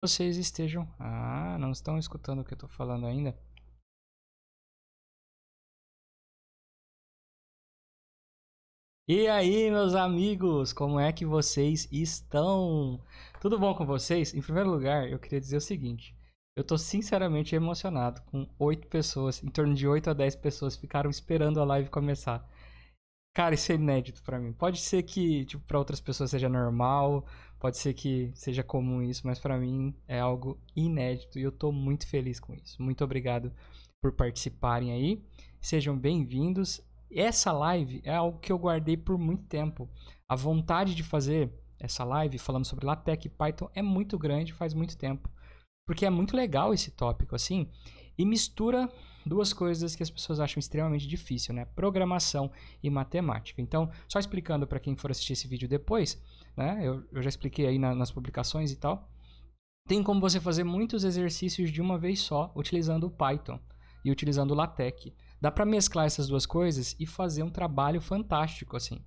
vocês estejam. Ah, não estão escutando o que eu estou falando ainda? E aí, meus amigos, como é que vocês estão? Tudo bom com vocês? Em primeiro lugar, eu queria dizer o seguinte: eu estou sinceramente emocionado com oito pessoas, em torno de 8 a 10 pessoas, ficaram esperando a live começar. Cara, isso é inédito para mim. Pode ser que, tipo, para outras pessoas seja normal, pode ser que seja comum isso, mas para mim é algo inédito e eu tô muito feliz com isso. Muito obrigado por participarem aí. Sejam bem-vindos. Essa live é algo que eu guardei por muito tempo. A vontade de fazer essa live falando sobre LaTeX e Python é muito grande, faz muito tempo. Porque é muito legal esse tópico, assim e mistura duas coisas que as pessoas acham extremamente difícil, né? Programação e matemática. Então, só explicando para quem for assistir esse vídeo depois, né? Eu, eu já expliquei aí na, nas publicações e tal. Tem como você fazer muitos exercícios de uma vez só, utilizando o Python e utilizando o LaTeX. Dá para mesclar essas duas coisas e fazer um trabalho fantástico, assim.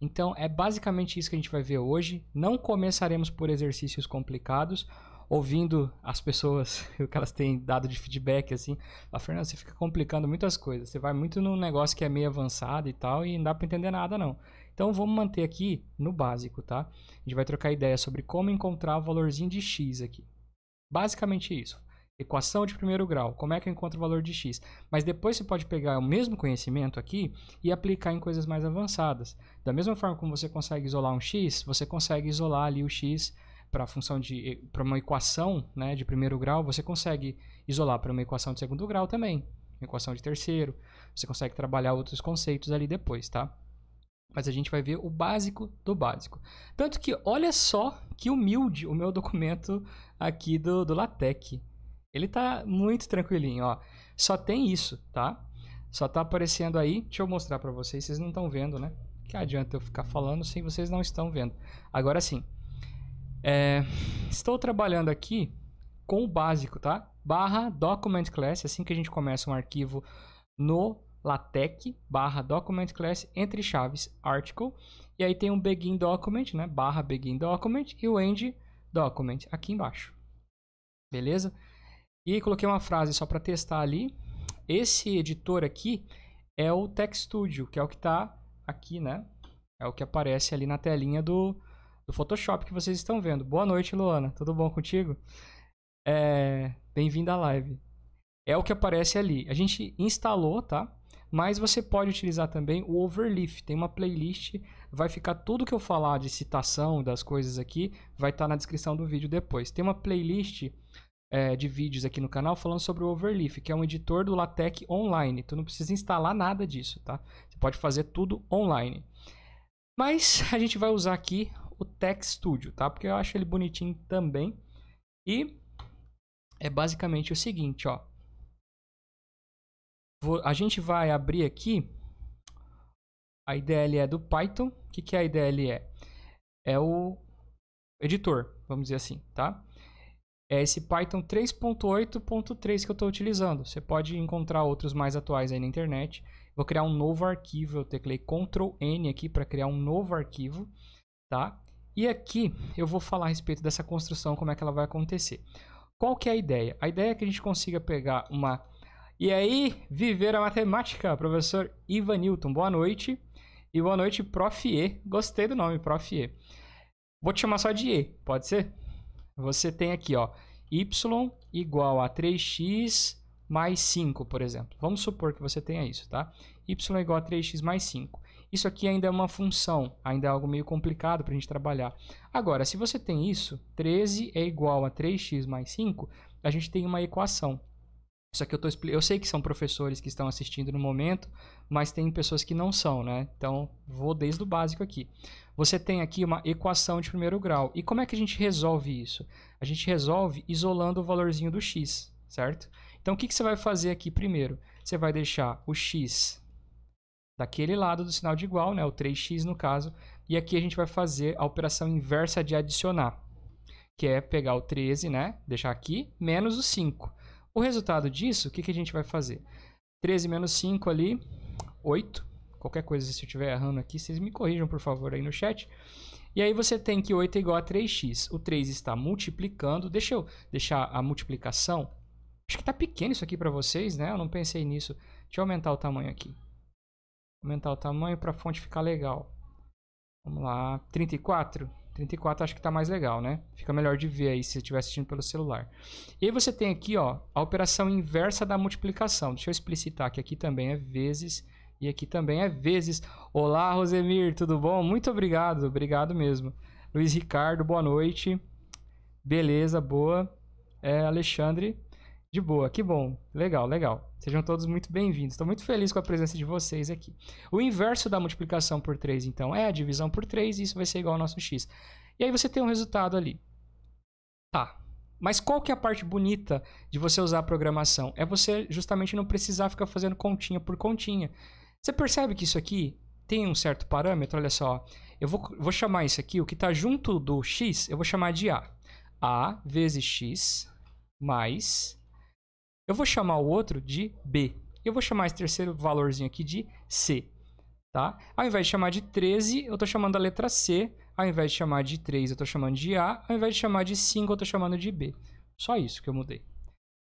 Então, é basicamente isso que a gente vai ver hoje. Não começaremos por exercícios complicados, ouvindo as pessoas, o que elas têm dado de feedback, assim, fala, Fernando, você fica complicando muitas coisas. Você vai muito num negócio que é meio avançado e tal, e não dá para entender nada, não. Então vamos manter aqui no básico, tá? A gente vai trocar ideia sobre como encontrar o valorzinho de x aqui. Basicamente isso. Equação de primeiro grau, como é que eu encontro o valor de x? Mas depois você pode pegar o mesmo conhecimento aqui e aplicar em coisas mais avançadas. Da mesma forma como você consegue isolar um x, você consegue isolar ali o x para a função de para uma equação né, de primeiro grau, você consegue isolar para uma equação de segundo grau também, equação de terceiro. Você consegue trabalhar outros conceitos ali depois, tá? Mas a gente vai ver o básico do básico. Tanto que olha só que humilde o meu documento aqui do, do LaTeX. Ele tá muito tranquilinho, ó. Só tem isso, tá? Só tá aparecendo aí. Deixa eu mostrar para vocês, vocês não estão vendo, né? Que adianta eu ficar falando sem vocês não estão vendo. Agora sim. É, estou trabalhando aqui com o básico, tá? Barra document class, assim que a gente começa um arquivo no LaTeX, barra document class, entre chaves, article. E aí tem um begin document, né? Barra begin document e o end document aqui embaixo. Beleza? E coloquei uma frase só para testar ali. Esse editor aqui é o Text Studio, que é o que está aqui, né? É o que aparece ali na telinha do, do Photoshop que vocês estão vendo. Boa noite, Luana. Tudo bom contigo? É... bem vindo à live. É o que aparece ali. A gente instalou, tá? Mas você pode utilizar também o Overleaf. Tem uma playlist, vai ficar tudo que eu falar de citação das coisas aqui, vai estar tá na descrição do vídeo depois. Tem uma playlist é, de vídeos aqui no canal falando sobre o Overleaf, que é um editor do LaTeX online. Tu não precisa instalar nada disso, tá? Você pode fazer tudo online. Mas a gente vai usar aqui o Tech Studio, tá? Porque eu acho ele bonitinho também. E é basicamente o seguinte, ó. Vou, a gente vai abrir aqui a IDLE é do Python. O que, que é a IDLE? É o editor, vamos dizer assim, tá? É esse Python 3.8.3 que eu estou utilizando. Você pode encontrar outros mais atuais aí na internet. Vou criar um novo arquivo. Eu teclei Ctrl N aqui para criar um novo arquivo, tá? E aqui eu vou falar a respeito dessa construção, como é que ela vai acontecer. Qual que é a ideia? A ideia é que a gente consiga pegar uma... E aí, viver a matemática, professor Ivan Newton. Boa noite. E boa noite, Prof. E. Gostei do nome, Prof. E. Vou te chamar só de E, pode ser? Você tem aqui, ó, y igual a 3x mais 5, por exemplo. Vamos supor que você tenha isso, tá? y igual a 3x mais 5. Isso aqui ainda é uma função, ainda é algo meio complicado para a gente trabalhar. Agora, se você tem isso, 13 é igual a 3x mais 5, a gente tem uma equação. Isso aqui eu tô Eu sei que são professores que estão assistindo no momento, mas tem pessoas que não são, né? Então, vou desde o básico aqui. Você tem aqui uma equação de primeiro grau. E como é que a gente resolve isso? A gente resolve isolando o valorzinho do x, certo? Então, o que, que você vai fazer aqui primeiro? Você vai deixar o x daquele lado do sinal de igual, né, o 3x no caso, e aqui a gente vai fazer a operação inversa de adicionar, que é pegar o 13, né, deixar aqui, menos o 5. O resultado disso, o que, que a gente vai fazer? 13 menos 5 ali, 8. Qualquer coisa, se eu estiver errando aqui, vocês me corrijam, por favor, aí no chat. E aí você tem que 8 é igual a 3x. O 3 está multiplicando. Deixa eu deixar a multiplicação. Acho que está pequeno isso aqui para vocês, né? Eu não pensei nisso. Deixa eu aumentar o tamanho aqui. Aumentar o tamanho para a fonte ficar legal. Vamos lá, 34. 34 acho que está mais legal, né? Fica melhor de ver aí se estiver assistindo pelo celular. E você tem aqui, ó, a operação inversa da multiplicação. Deixa eu explicitar que aqui também é vezes e aqui também é vezes. Olá, Rosemir, tudo bom? Muito obrigado, obrigado mesmo. Luiz Ricardo, boa noite. Beleza, boa. É, Alexandre, de boa, que bom. Legal, legal. Sejam todos muito bem-vindos. Estou muito feliz com a presença de vocês aqui. O inverso da multiplicação por 3, então, é a divisão por 3 e isso vai ser igual ao nosso x. E aí você tem um resultado ali. Tá. Mas qual que é a parte bonita de você usar a programação? É você justamente não precisar ficar fazendo continha por continha. Você percebe que isso aqui tem um certo parâmetro? Olha só. Eu vou, vou chamar isso aqui, o que está junto do x, eu vou chamar de a. a vezes x mais eu vou chamar o outro de B. Eu vou chamar esse terceiro valorzinho aqui de C. Tá? Ao invés de chamar de 13, eu estou chamando a letra C. Ao invés de chamar de 3, eu estou chamando de A. Ao invés de chamar de 5, eu estou chamando de B. Só isso que eu mudei.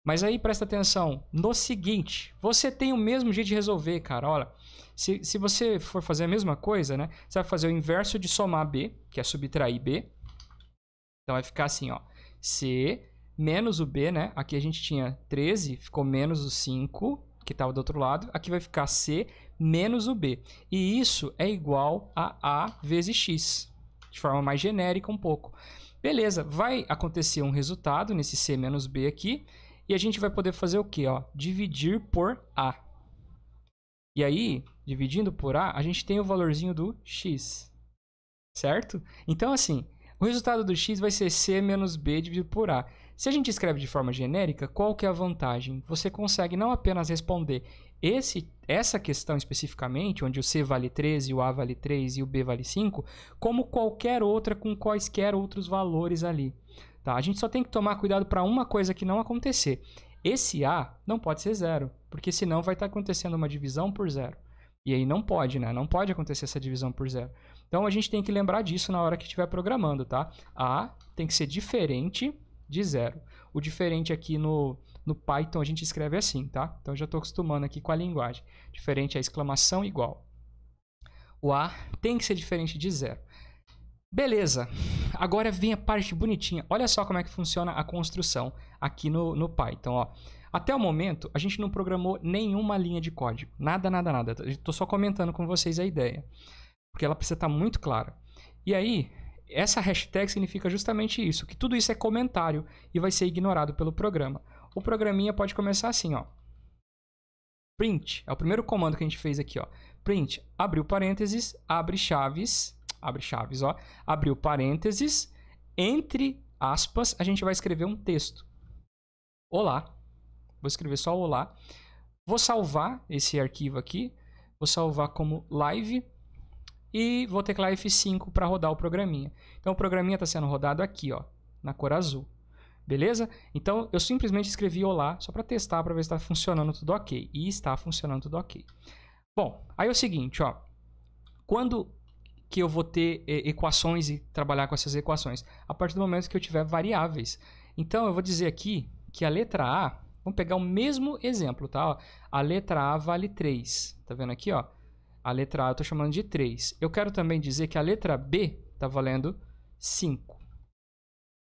Mas aí presta atenção no seguinte: você tem o mesmo jeito de resolver, cara. Olha, se, se você for fazer a mesma coisa, né? Você vai fazer o inverso de somar B, que é subtrair B. Então vai ficar assim, ó. C menos o B, né? Aqui a gente tinha 13, ficou menos o 5, que estava do outro lado. Aqui vai ficar C menos o B. E isso é igual a A vezes X, de forma mais genérica um pouco. Beleza, vai acontecer um resultado nesse C menos B aqui. E a gente vai poder fazer o quê? Ó, dividir por A. E aí, dividindo por A, a gente tem o valorzinho do X. Certo? Então, assim, o resultado do X vai ser C menos B dividido por A. Se a gente escreve de forma genérica, qual que é a vantagem? Você consegue não apenas responder esse, essa questão especificamente, onde o C vale 13, o A vale 3 e o B vale 5, como qualquer outra com quaisquer outros valores ali. Tá? A gente só tem que tomar cuidado para uma coisa que não acontecer. Esse A não pode ser zero, porque senão vai estar tá acontecendo uma divisão por zero. E aí não pode, né? Não pode acontecer essa divisão por zero. Então a gente tem que lembrar disso na hora que estiver programando, tá? A tem que ser diferente de zero. O diferente aqui no, no Python a gente escreve assim, tá? Então já estou acostumando aqui com a linguagem. Diferente é exclamação igual. O A tem que ser diferente de zero. Beleza, agora vem a parte bonitinha. Olha só como é que funciona a construção aqui no, no Python. Ó. Até o momento, a gente não programou nenhuma linha de código. Nada, nada, nada. Estou só comentando com vocês a ideia. Porque ela precisa estar tá muito clara. E aí, essa hashtag significa justamente isso, que tudo isso é comentário e vai ser ignorado pelo programa. O programinha pode começar assim, ó. Print, é o primeiro comando que a gente fez aqui, ó. Print, abriu parênteses, abre chaves, abre chaves, ó. Abriu parênteses, entre aspas, a gente vai escrever um texto. Olá. Vou escrever só olá. Vou salvar esse arquivo aqui. Vou salvar como live e vou teclar F5 para rodar o programinha. Então o programinha está sendo rodado aqui, ó, na cor azul. Beleza? Então eu simplesmente escrevi olá só para testar para ver se está funcionando tudo ok. E está funcionando tudo ok. Bom, aí é o seguinte, ó. Quando que eu vou ter eh, equações e trabalhar com essas equações? A partir do momento que eu tiver variáveis. Então eu vou dizer aqui que a letra A, vamos pegar o mesmo exemplo, tá? Ó, a letra A vale 3. Tá vendo aqui, ó? A letra A eu estou chamando de 3. Eu quero também dizer que a letra B está valendo 5.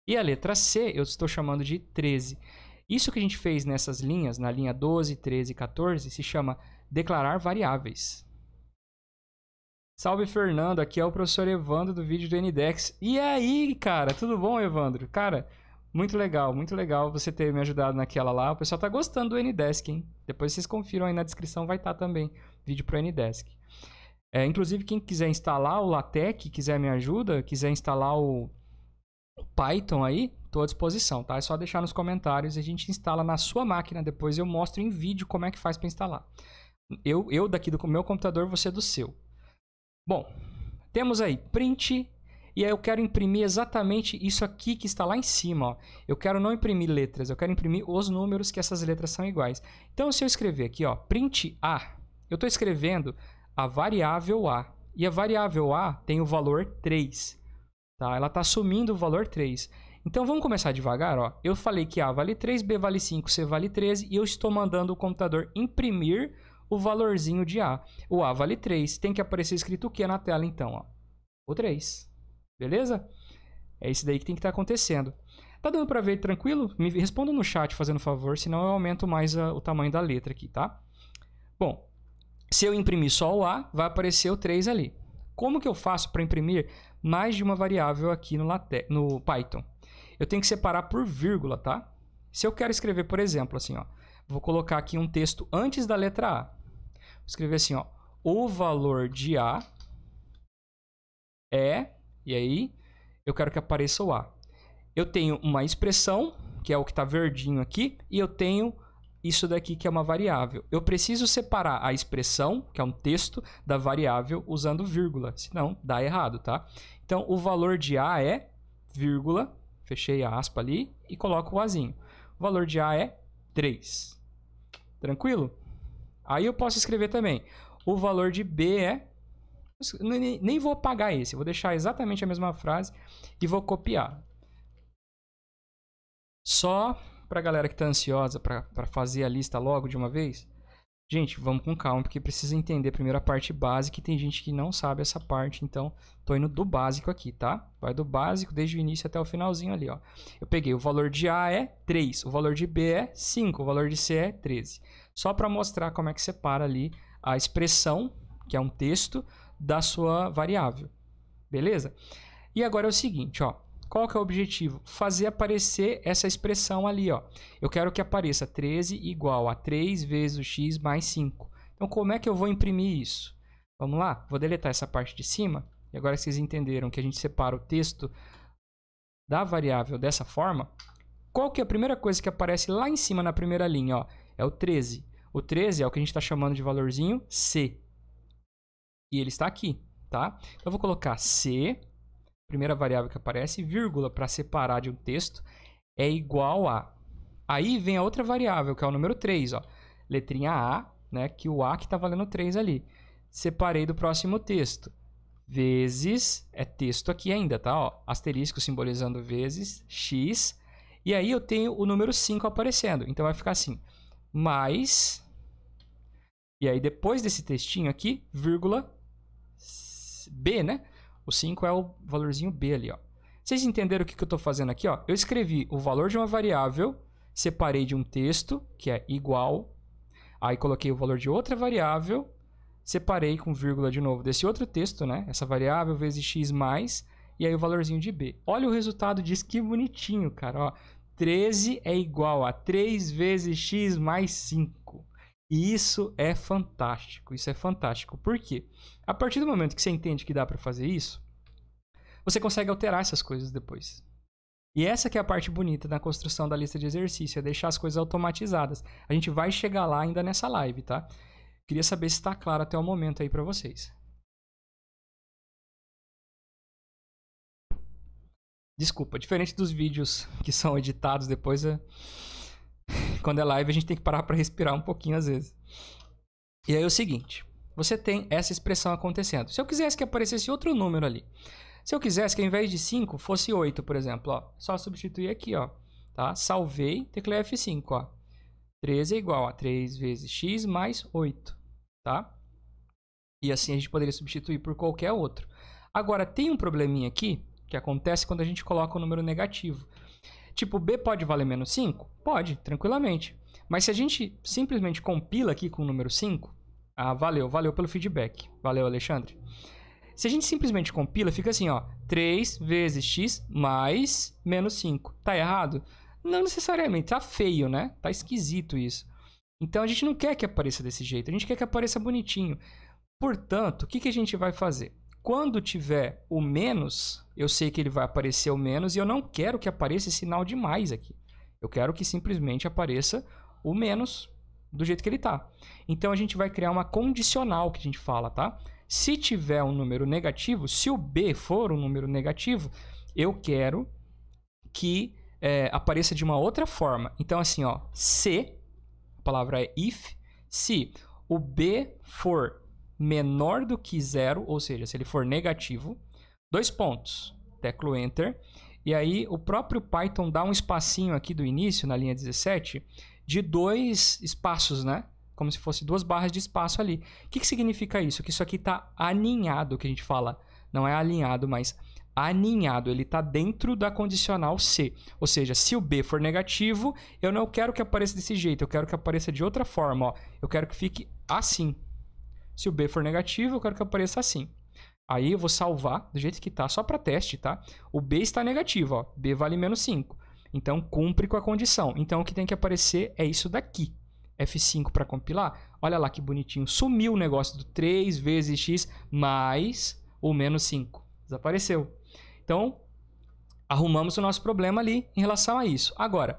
E a letra C eu estou chamando de 13. Isso que a gente fez nessas linhas, na linha 12, 13 e 14, se chama declarar variáveis. Salve, Fernando. Aqui é o professor Evandro do vídeo do NDEX. E aí, cara? Tudo bom, Evandro? Cara, muito legal, muito legal você ter me ajudado naquela lá. O pessoal tá gostando do Ndesk, hein? Depois vocês confiram aí na descrição, vai estar tá também vídeo pro Ndesk. É, inclusive, quem quiser instalar o LaTeX, quiser me ajuda, quiser instalar o Python aí, estou à disposição, tá? É só deixar nos comentários e a gente instala na sua máquina. Depois eu mostro em vídeo como é que faz para instalar. Eu, eu daqui do meu computador, você do seu. Bom, temos aí print e aí eu quero imprimir exatamente isso aqui que está lá em cima. Ó. Eu quero não imprimir letras, eu quero imprimir os números que essas letras são iguais. Então, se eu escrever aqui, ó, print a, eu estou escrevendo a variável a. E a variável a tem o valor 3. Tá? Ela está assumindo o valor 3. Então, vamos começar devagar. Ó. Eu falei que a vale 3, b vale 5, c vale 13. E eu estou mandando o computador imprimir o valorzinho de a. O a vale 3. Tem que aparecer escrito o que na tela, então? Ó? O 3. Beleza? É isso daí que tem que estar tá acontecendo. Tá dando para ver tranquilo? Me responda no chat fazendo favor, senão eu aumento mais a, ah, o tamanho da letra aqui, tá? Bom, se eu imprimir só o A, vai aparecer o 3 ali. Como que eu faço para imprimir mais de uma variável aqui no, late... no Python? Eu tenho que separar por vírgula, tá? Se eu quero escrever, por exemplo, assim, ó, vou colocar aqui um texto antes da letra A. Vou escrever assim, ó, o valor de A é e aí eu quero que apareça o A. Eu tenho uma expressão, que é o que está verdinho aqui, e eu tenho isso daqui que é uma variável. Eu preciso separar a expressão, que é um texto, da variável usando vírgula, senão dá errado, tá? Então o valor de A é vírgula, fechei a aspa ali e coloco o Azinho. O valor de A é 3. Tranquilo? Aí eu posso escrever também. O valor de B é Assim, nem, vou apagar esse, vou deixar exatamente a mesma frase e vou copiar. Só para a galera que está ansiosa para fazer a lista logo de uma vez, gente, vamos com calma, porque precisa entender primeiro a parte básica e tem gente que não sabe essa parte, então tô indo do básico aqui, tá? Vai do básico desde o início até o finalzinho ali, ó. Eu peguei o valor de A é 3, o valor de B é 5, o valor de C é 13. Só para mostrar como é que separa ali a expressão, que é um texto, da sua variável. Beleza? E agora é o seguinte, ó. Qual que é o objetivo? Fazer aparecer essa expressão ali, ó. Eu quero que apareça 13 igual a 3 vezes o x mais 5. Então, como é que eu vou imprimir isso? Vamos lá? Vou deletar essa parte de cima. E agora que vocês entenderam que a gente separa o texto da variável dessa forma, qual que é a primeira coisa que aparece lá em cima na primeira linha? Ó, é o 13. O 13 é o que a gente está chamando de valorzinho C. E ele está aqui, tá? Então, eu vou colocar C, primeira variável que aparece, vírgula para separar de um texto, é igual a... Aí vem a outra variável, que é o número 3, ó. Letrinha A, né? Que o A que está valendo 3 ali. Separei do próximo texto. Vezes, é texto aqui ainda, tá? Ó, asterisco simbolizando vezes, X. E aí eu tenho o número 5 aparecendo. Então vai ficar assim, mais... E aí depois desse textinho aqui, vírgula, B, né? O 5 é o valorzinho B ali, ó. Vocês entenderam o que, que eu estou fazendo aqui? Ó? Eu escrevi o valor de uma variável, separei de um texto, que é igual, aí coloquei o valor de outra variável, separei com vírgula de novo desse outro texto, né? Essa variável vezes x mais, e aí o valorzinho de b. Olha o resultado disso, que bonitinho, cara. Ó, 13 é igual a 3 vezes x mais 5. E isso é fantástico, isso é fantástico. Por quê? A partir do momento que você entende que dá para fazer isso, você consegue alterar essas coisas depois. E essa que é a parte bonita da construção da lista de exercícios é deixar as coisas automatizadas. A gente vai chegar lá ainda nessa live, tá? Queria saber se está claro até o momento aí para vocês. Desculpa, diferente dos vídeos que são editados depois, é... quando é live, a gente tem que parar para respirar um pouquinho às vezes. E aí é o seguinte: você tem essa expressão acontecendo. Se eu quisesse que aparecesse outro número ali, se eu quisesse que ao invés de 5 fosse 8, por exemplo, ó, só substituir aqui, ó, tá? Salvei, teclei F5, ó. 13 é igual a 3 vezes x mais 8, tá? E assim a gente poderia substituir por qualquer outro. Agora, tem um probleminha aqui que acontece quando a gente coloca o um número negativo. Tipo B pode valer menos 5? Pode, tranquilamente. Mas se a gente simplesmente compila aqui com o número 5, ah, valeu, valeu pelo feedback. Valeu, Alexandre. Se a gente simplesmente compila, fica assim, ó, 3 vezes x mais menos 5. Tá errado? Não necessariamente, tá feio, né? Tá esquisito isso. Então a gente não quer que apareça desse jeito, a gente quer que apareça bonitinho. Portanto, o que, que a gente vai fazer? Quando tiver o menos, eu sei que ele vai aparecer o menos e eu não quero que apareça esse sinal de mais aqui. Eu quero que simplesmente apareça o menos do jeito que ele está. Então a gente vai criar uma condicional que a gente fala, tá? Se tiver um número negativo, se o b for um número negativo, eu quero que é, apareça de uma outra forma. Então assim, ó, se a palavra é if, se o b for menor do que zero, ou seja, se ele for negativo, dois pontos. Teclo Enter. E aí o próprio Python dá um espacinho aqui do início, na linha 17, de dois espaços, né? Como se fosse duas barras de espaço ali. O que, que significa isso? Que isso aqui está aninhado, que a gente fala. Não é alinhado, mas aninhado. Ele está dentro da condicional C. Ou seja, se o B for negativo, eu não quero que apareça desse jeito. Eu quero que apareça de outra forma. Ó. Eu quero que fique assim. Se o B for negativo, eu quero que apareça assim. Aí eu vou salvar do jeito que está, só para teste, tá? O B está negativo, ó. B vale menos 5. Então, cumpre com a condição. Então, o que tem que aparecer é isso daqui. F5 para compilar. Olha lá que bonitinho. Sumiu o negócio do 3 vezes x mais o menos 5. Desapareceu. Então, arrumamos o nosso problema ali em relação a isso. Agora,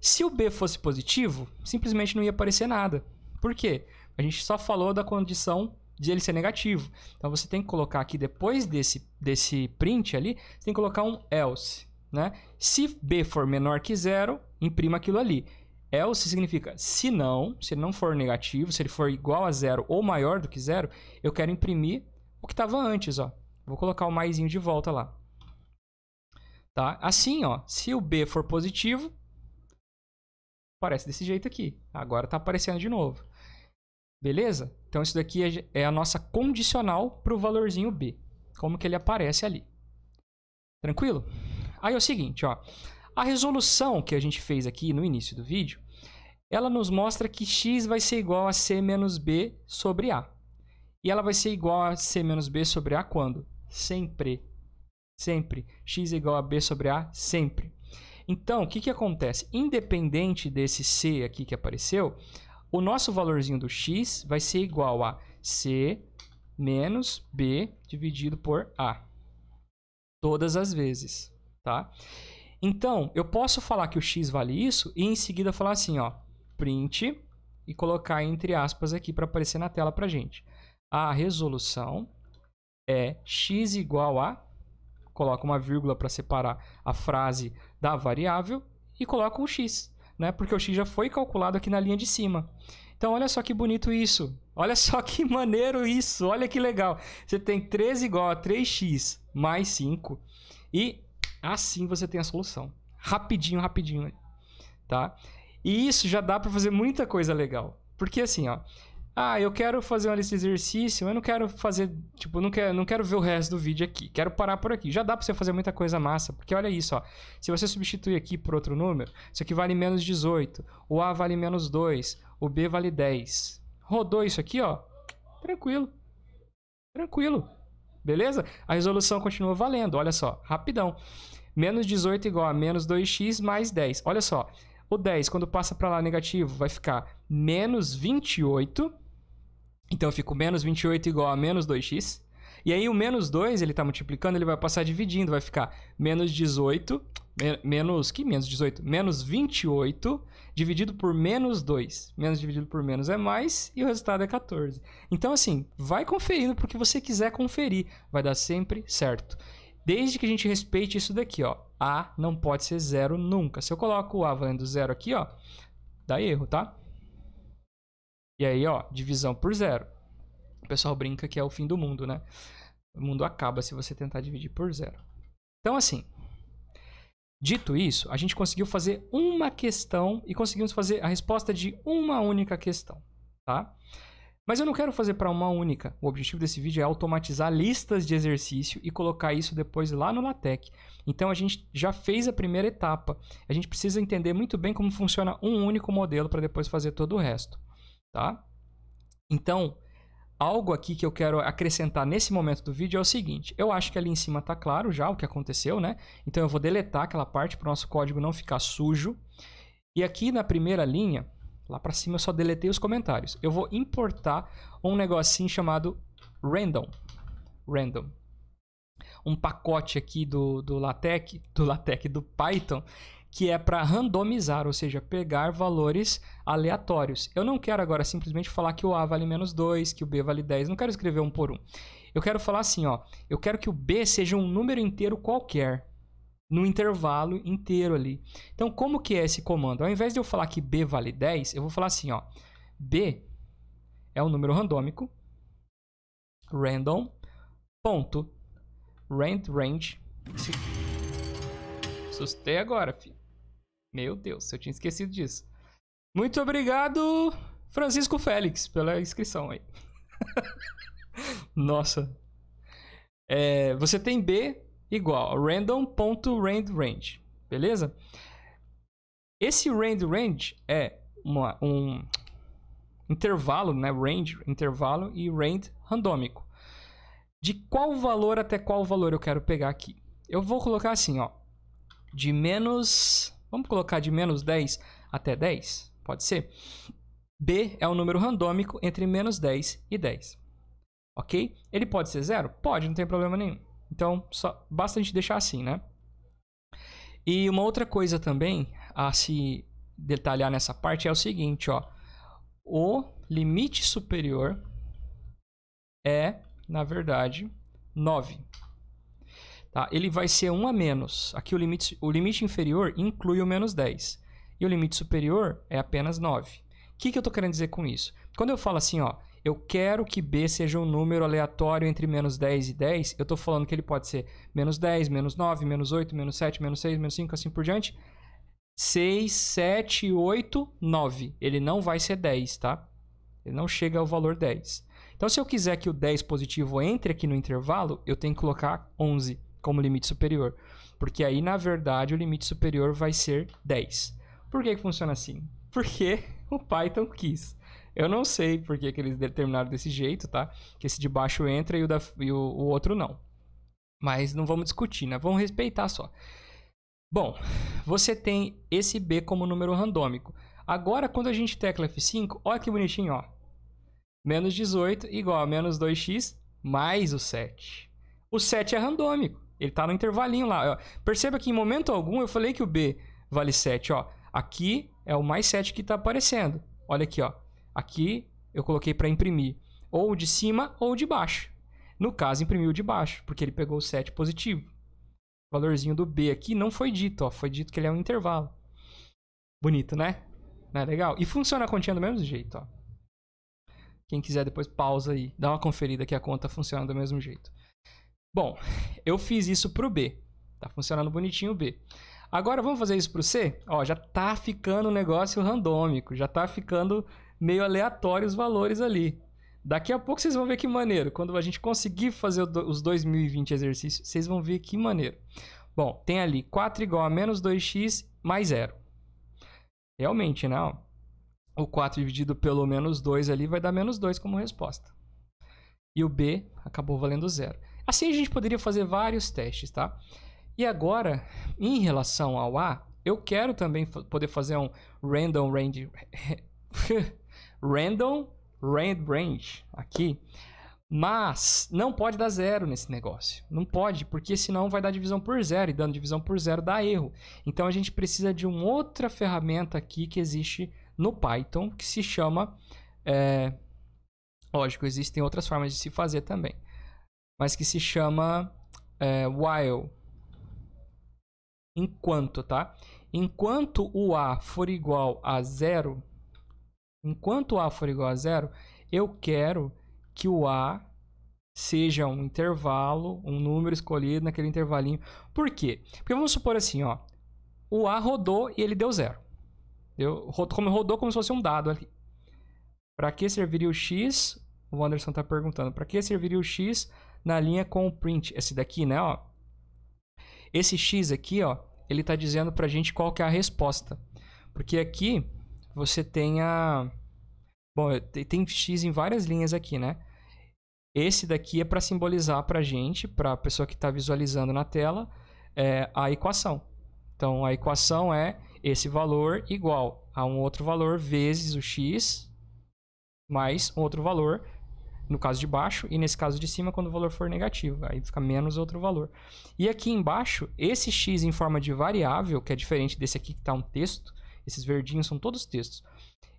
se o B fosse positivo, simplesmente não ia aparecer nada. Por quê? A gente só falou da condição de ele ser negativo. Então você tem que colocar aqui depois desse, desse print ali, você tem que colocar um else. Né? Se b for menor que zero, imprima aquilo ali. Else significa se não, se ele não for negativo, se ele for igual a zero ou maior do que zero, eu quero imprimir o que estava antes. Ó. Vou colocar o maisinho de volta lá. Tá? Assim, ó, se o b for positivo, aparece desse jeito aqui. Agora está aparecendo de novo. Beleza? Então isso daqui é, é a nossa condicional para o valorzinho B. Como que ele aparece ali. Tranquilo? Aí é o seguinte, ó. A resolução que a gente fez aqui no início do vídeo, ela nos mostra que x vai ser igual a c menos b sobre a. E ela vai ser igual a c menos b sobre a quando? Sempre. Sempre. x é igual a b sobre a sempre. Então, o que, que acontece? Independente desse c aqui que apareceu, o nosso valorzinho do x vai ser igual a c menos b dividido por a. Todas as vezes, tá? Então, eu posso falar que o x vale isso e em seguida falar assim, ó, print e colocar entre aspas aqui para aparecer na tela para gente. A resolução é x igual a coloca uma vírgula para separar a frase da variável e coloca um x né? Porque o x já foi calculado aqui na linha de cima. Então, olha só que bonito isso. Olha só que maneiro isso. Olha que legal. Você tem 13 igual a 3x mais 5. E assim você tem a solução. Rapidinho, rapidinho. Tá? E isso já dá para fazer muita coisa legal. Porque assim, ó, ah, eu quero fazer uma lista de exercício, mas não quero fazer, tipo, não quero, não quero ver o resto do vídeo aqui. Quero parar por aqui. Já dá para você fazer muita coisa massa, porque olha isso, ó. Se você substituir aqui por outro número, isso aqui vale menos 18, o A vale menos 2, o B vale 10. Rodou isso aqui, ó. Tranquilo. Tranquilo. Beleza? A resolução continua valendo, olha só, rapidão. Menos 18 igual a menos 2x mais 10. Olha só, o 10, quando passa para lá negativo, vai ficar menos 28 então eu fico menos 28 igual a menos 2x. E aí o menos 2, ele está multiplicando, ele vai passar dividindo, vai ficar menos 18, menos, que menos 18? Menos 28 dividido por menos 2. Menos dividido por menos é mais e o resultado é 14. Então assim, vai conferindo porque você quiser conferir, vai dar sempre certo. Desde que a gente respeite isso daqui, ó. A não pode ser zero nunca. Se eu coloco o A valendo zero aqui, ó, dá erro, tá? E aí, ó, divisão por zero. O pessoal brinca que é o fim do mundo, né? O mundo acaba se você tentar dividir por zero. Então, assim, dito isso, a gente conseguiu fazer uma questão e conseguimos fazer a resposta de uma única questão, tá? Mas eu não quero fazer para uma única. O objetivo desse vídeo é automatizar listas de exercício e colocar isso depois lá no LaTeX. Então a gente já fez a primeira etapa. A gente precisa entender muito bem como funciona um único modelo para depois fazer todo o resto tá? Então, algo aqui que eu quero acrescentar nesse momento do vídeo é o seguinte. Eu acho que ali em cima está claro já o que aconteceu, né? Então eu vou deletar aquela parte para o nosso código não ficar sujo. E aqui na primeira linha, lá para cima eu só deletei os comentários. Eu vou importar um negocinho chamado random. Random. Um pacote aqui do, do LaTeX, do LaTeX, do Python, que é para randomizar, ou seja, pegar valores aleatórios. Eu não quero agora simplesmente falar que o A vale menos 2, que o B vale 10, não quero escrever um por um. Eu quero falar assim, ó, eu quero que o B seja um número inteiro qualquer, no intervalo inteiro ali. Então, como que é esse comando? Ao invés de eu falar que B vale 10, eu vou falar assim, ó, B é um número randômico, random, ponto, rand range. Assustei agora, filho. Meu Deus, eu tinha esquecido disso. Muito obrigado, Francisco Félix, pela inscrição aí. Nossa. É, você tem B igual random.randRange, beleza? Esse randRange é uma, um intervalo, né? Range, intervalo e rand randômico. De qual valor até qual valor eu quero pegar aqui? Eu vou colocar assim, ó. De menos Vamos colocar de menos 10 até 10? Pode ser? B é um número randômico entre menos 10 e 10. Ok? Ele pode ser zero? Pode, não tem problema nenhum. Então, só, basta a gente deixar assim, né? E uma outra coisa também a se detalhar nessa parte é o seguinte, ó. O limite superior é, na verdade, 9 tá? ele vai ser 1 a menos. Aqui o limite, o limite inferior inclui o menos 10. E o limite superior é apenas 9. O que, que eu estou querendo dizer com isso? Quando eu falo assim, ó, eu quero que B seja um número aleatório entre menos 10 e 10, eu estou falando que ele pode ser menos 10, menos 9, menos 8, menos 7, menos 6, menos 5, assim por diante. 6, 7, 8, 9. Ele não vai ser 10, tá? Ele não chega ao valor 10. Então, se eu quiser que o 10 positivo entre aqui no intervalo, eu tenho que colocar 11 como limite superior. Porque aí, na verdade, o limite superior vai ser 10. Por que, que funciona assim? Porque o Python quis. Eu não sei por que, que eles determinaram desse jeito, tá? Que esse de baixo entra e o, da, e o, o outro não. Mas não vamos discutir, né? Vamos respeitar só. Bom, você tem esse B como número randômico. Agora, quando a gente tecla F5, olha que bonitinho, ó. Menos 18 igual a menos 2x mais o 7. O 7 é randômico. Ele tá no intervalinho lá. Perceba que em momento algum eu falei que o B vale 7, ó. Aqui é o mais 7 que está aparecendo. Olha aqui, ó. Aqui eu coloquei para imprimir ou de cima ou de baixo. No caso, imprimiu de baixo, porque ele pegou o 7 positivo. O valorzinho do B aqui não foi dito, ó. Foi dito que ele é um intervalo. Bonito, né? Não é legal? E funciona a continha do mesmo jeito, ó. Quem quiser depois pausa aí, dá uma conferida que a conta funciona do mesmo jeito. Bom, eu fiz isso para o B. Tá funcionando bonitinho o B. Agora vamos fazer isso para o C? Ó, já tá ficando um negócio randômico, já tá ficando meio aleatório os valores ali. Daqui a pouco vocês vão ver que maneiro. Quando a gente conseguir fazer os 2020 exercícios, vocês vão ver que maneiro. Bom, tem ali 4 igual a menos 2x mais 0. Realmente, né? O 4 dividido pelo menos 2 ali vai dar menos 2 como resposta. E o B acabou valendo zero. Assim a gente poderia fazer vários testes, tá? E agora, em relação ao A, eu quero também poder fazer um random range random rand range aqui, mas não pode dar zero nesse negócio. Não pode, porque senão vai dar divisão por zero e dando divisão por zero dá erro. Então a gente precisa de uma outra ferramenta aqui que existe no Python que se chama é... lógico, existem outras formas de se fazer também mas que se chama é, while. Enquanto, tá? Enquanto o A for igual a zero, enquanto o A for igual a zero, eu quero que o A seja um intervalo, um número escolhido naquele intervalinho. Por quê? Porque vamos supor assim, ó, o A rodou e ele deu zero. Deu, como rodou como se fosse um dado ali. Para que serviria o X? O Anderson está perguntando. Para que serviria o X na linha com o print. Esse daqui, né? Ó. Esse x aqui, ó, ele está dizendo para a gente qual que é a resposta. Porque aqui você tem a... Bom, tem x em várias linhas aqui, né? Esse daqui é para simbolizar para a gente, para a pessoa que está visualizando na tela, é a equação. Então, a equação é esse valor igual a um outro valor vezes o x mais um outro valor no caso de baixo, e nesse caso de cima, quando o valor for negativo. Aí fica menos outro valor. E aqui embaixo, esse x em forma de variável, que é diferente desse aqui que está um texto, esses verdinhos são todos textos.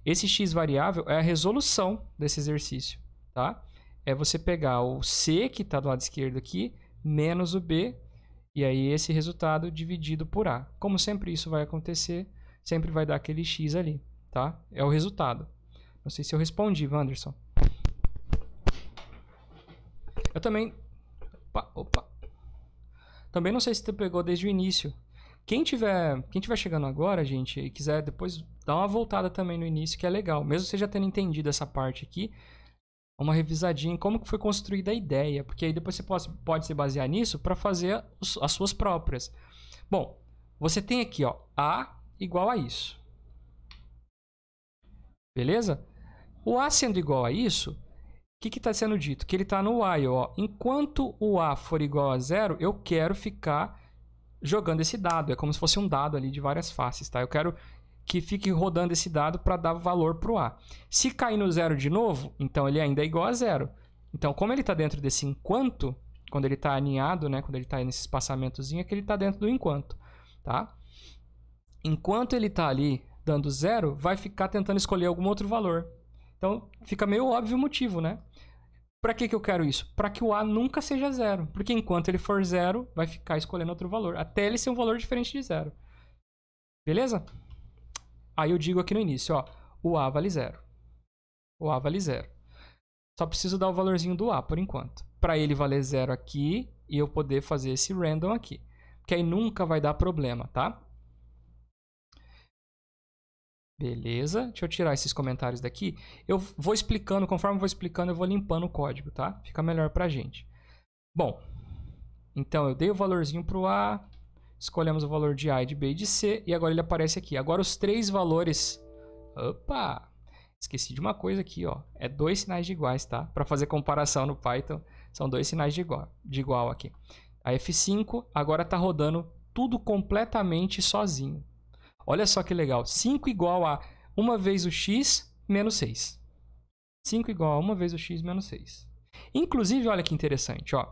Esse x variável é a resolução desse exercício, tá? É você pegar o c, que está do lado esquerdo aqui, menos o b, e aí esse resultado dividido por a. Como sempre isso vai acontecer, sempre vai dar aquele x ali, tá? É o resultado. Não sei se eu respondi, Wanderson. Eu também. Opa, opa. Também não sei se você pegou desde o início. Quem tiver, quem tiver chegando agora, gente, e quiser depois dar uma voltada também no início, que é legal. Mesmo você já tendo entendido essa parte aqui, é uma revisadinha em como foi construída a ideia, porque aí depois você pode, pode se basear nisso para fazer as suas próprias. Bom, você tem aqui, ó, A igual a isso. Beleza? O A sendo igual a isso, o que está sendo dito? Que ele está no while. Ó. Enquanto o A for igual a zero, eu quero ficar jogando esse dado. É como se fosse um dado ali de várias faces. Tá? Eu quero que fique rodando esse dado para dar valor para o A. Se cair no zero de novo, então ele ainda é igual a zero. Então, como ele está dentro desse enquanto, quando ele está aninhado, né, quando ele está nesse espaçamentozinho, é que ele está dentro do enquanto. Tá? Enquanto ele está ali dando zero, vai ficar tentando escolher algum outro valor. Então, fica meio óbvio o motivo, né? Para que, que eu quero isso? Para que o A nunca seja zero. Porque enquanto ele for zero, vai ficar escolhendo outro valor. Até ele ser um valor diferente de zero. Beleza? Aí eu digo aqui no início, ó. O A vale zero. O A vale zero. Só preciso dar o valorzinho do A por enquanto. Para ele valer zero aqui e eu poder fazer esse random aqui. Que aí nunca vai dar problema, tá? Beleza? Deixa eu tirar esses comentários daqui. Eu vou explicando, conforme eu vou explicando, eu vou limpando o código, tá? Fica melhor pra gente. Bom, então eu dei o valorzinho pro A, escolhemos o valor de A, de B e de C, e agora ele aparece aqui. Agora os três valores... Opa! Esqueci de uma coisa aqui, ó. É dois sinais de iguais, tá? Para fazer comparação no Python, são dois sinais de igual, de igual aqui. A F5 agora está rodando tudo completamente sozinho. Olha só que legal. 5 igual a 1 vezes o x menos 6. 5 igual a 1 vezes o x menos 6. Inclusive, olha que interessante, ó.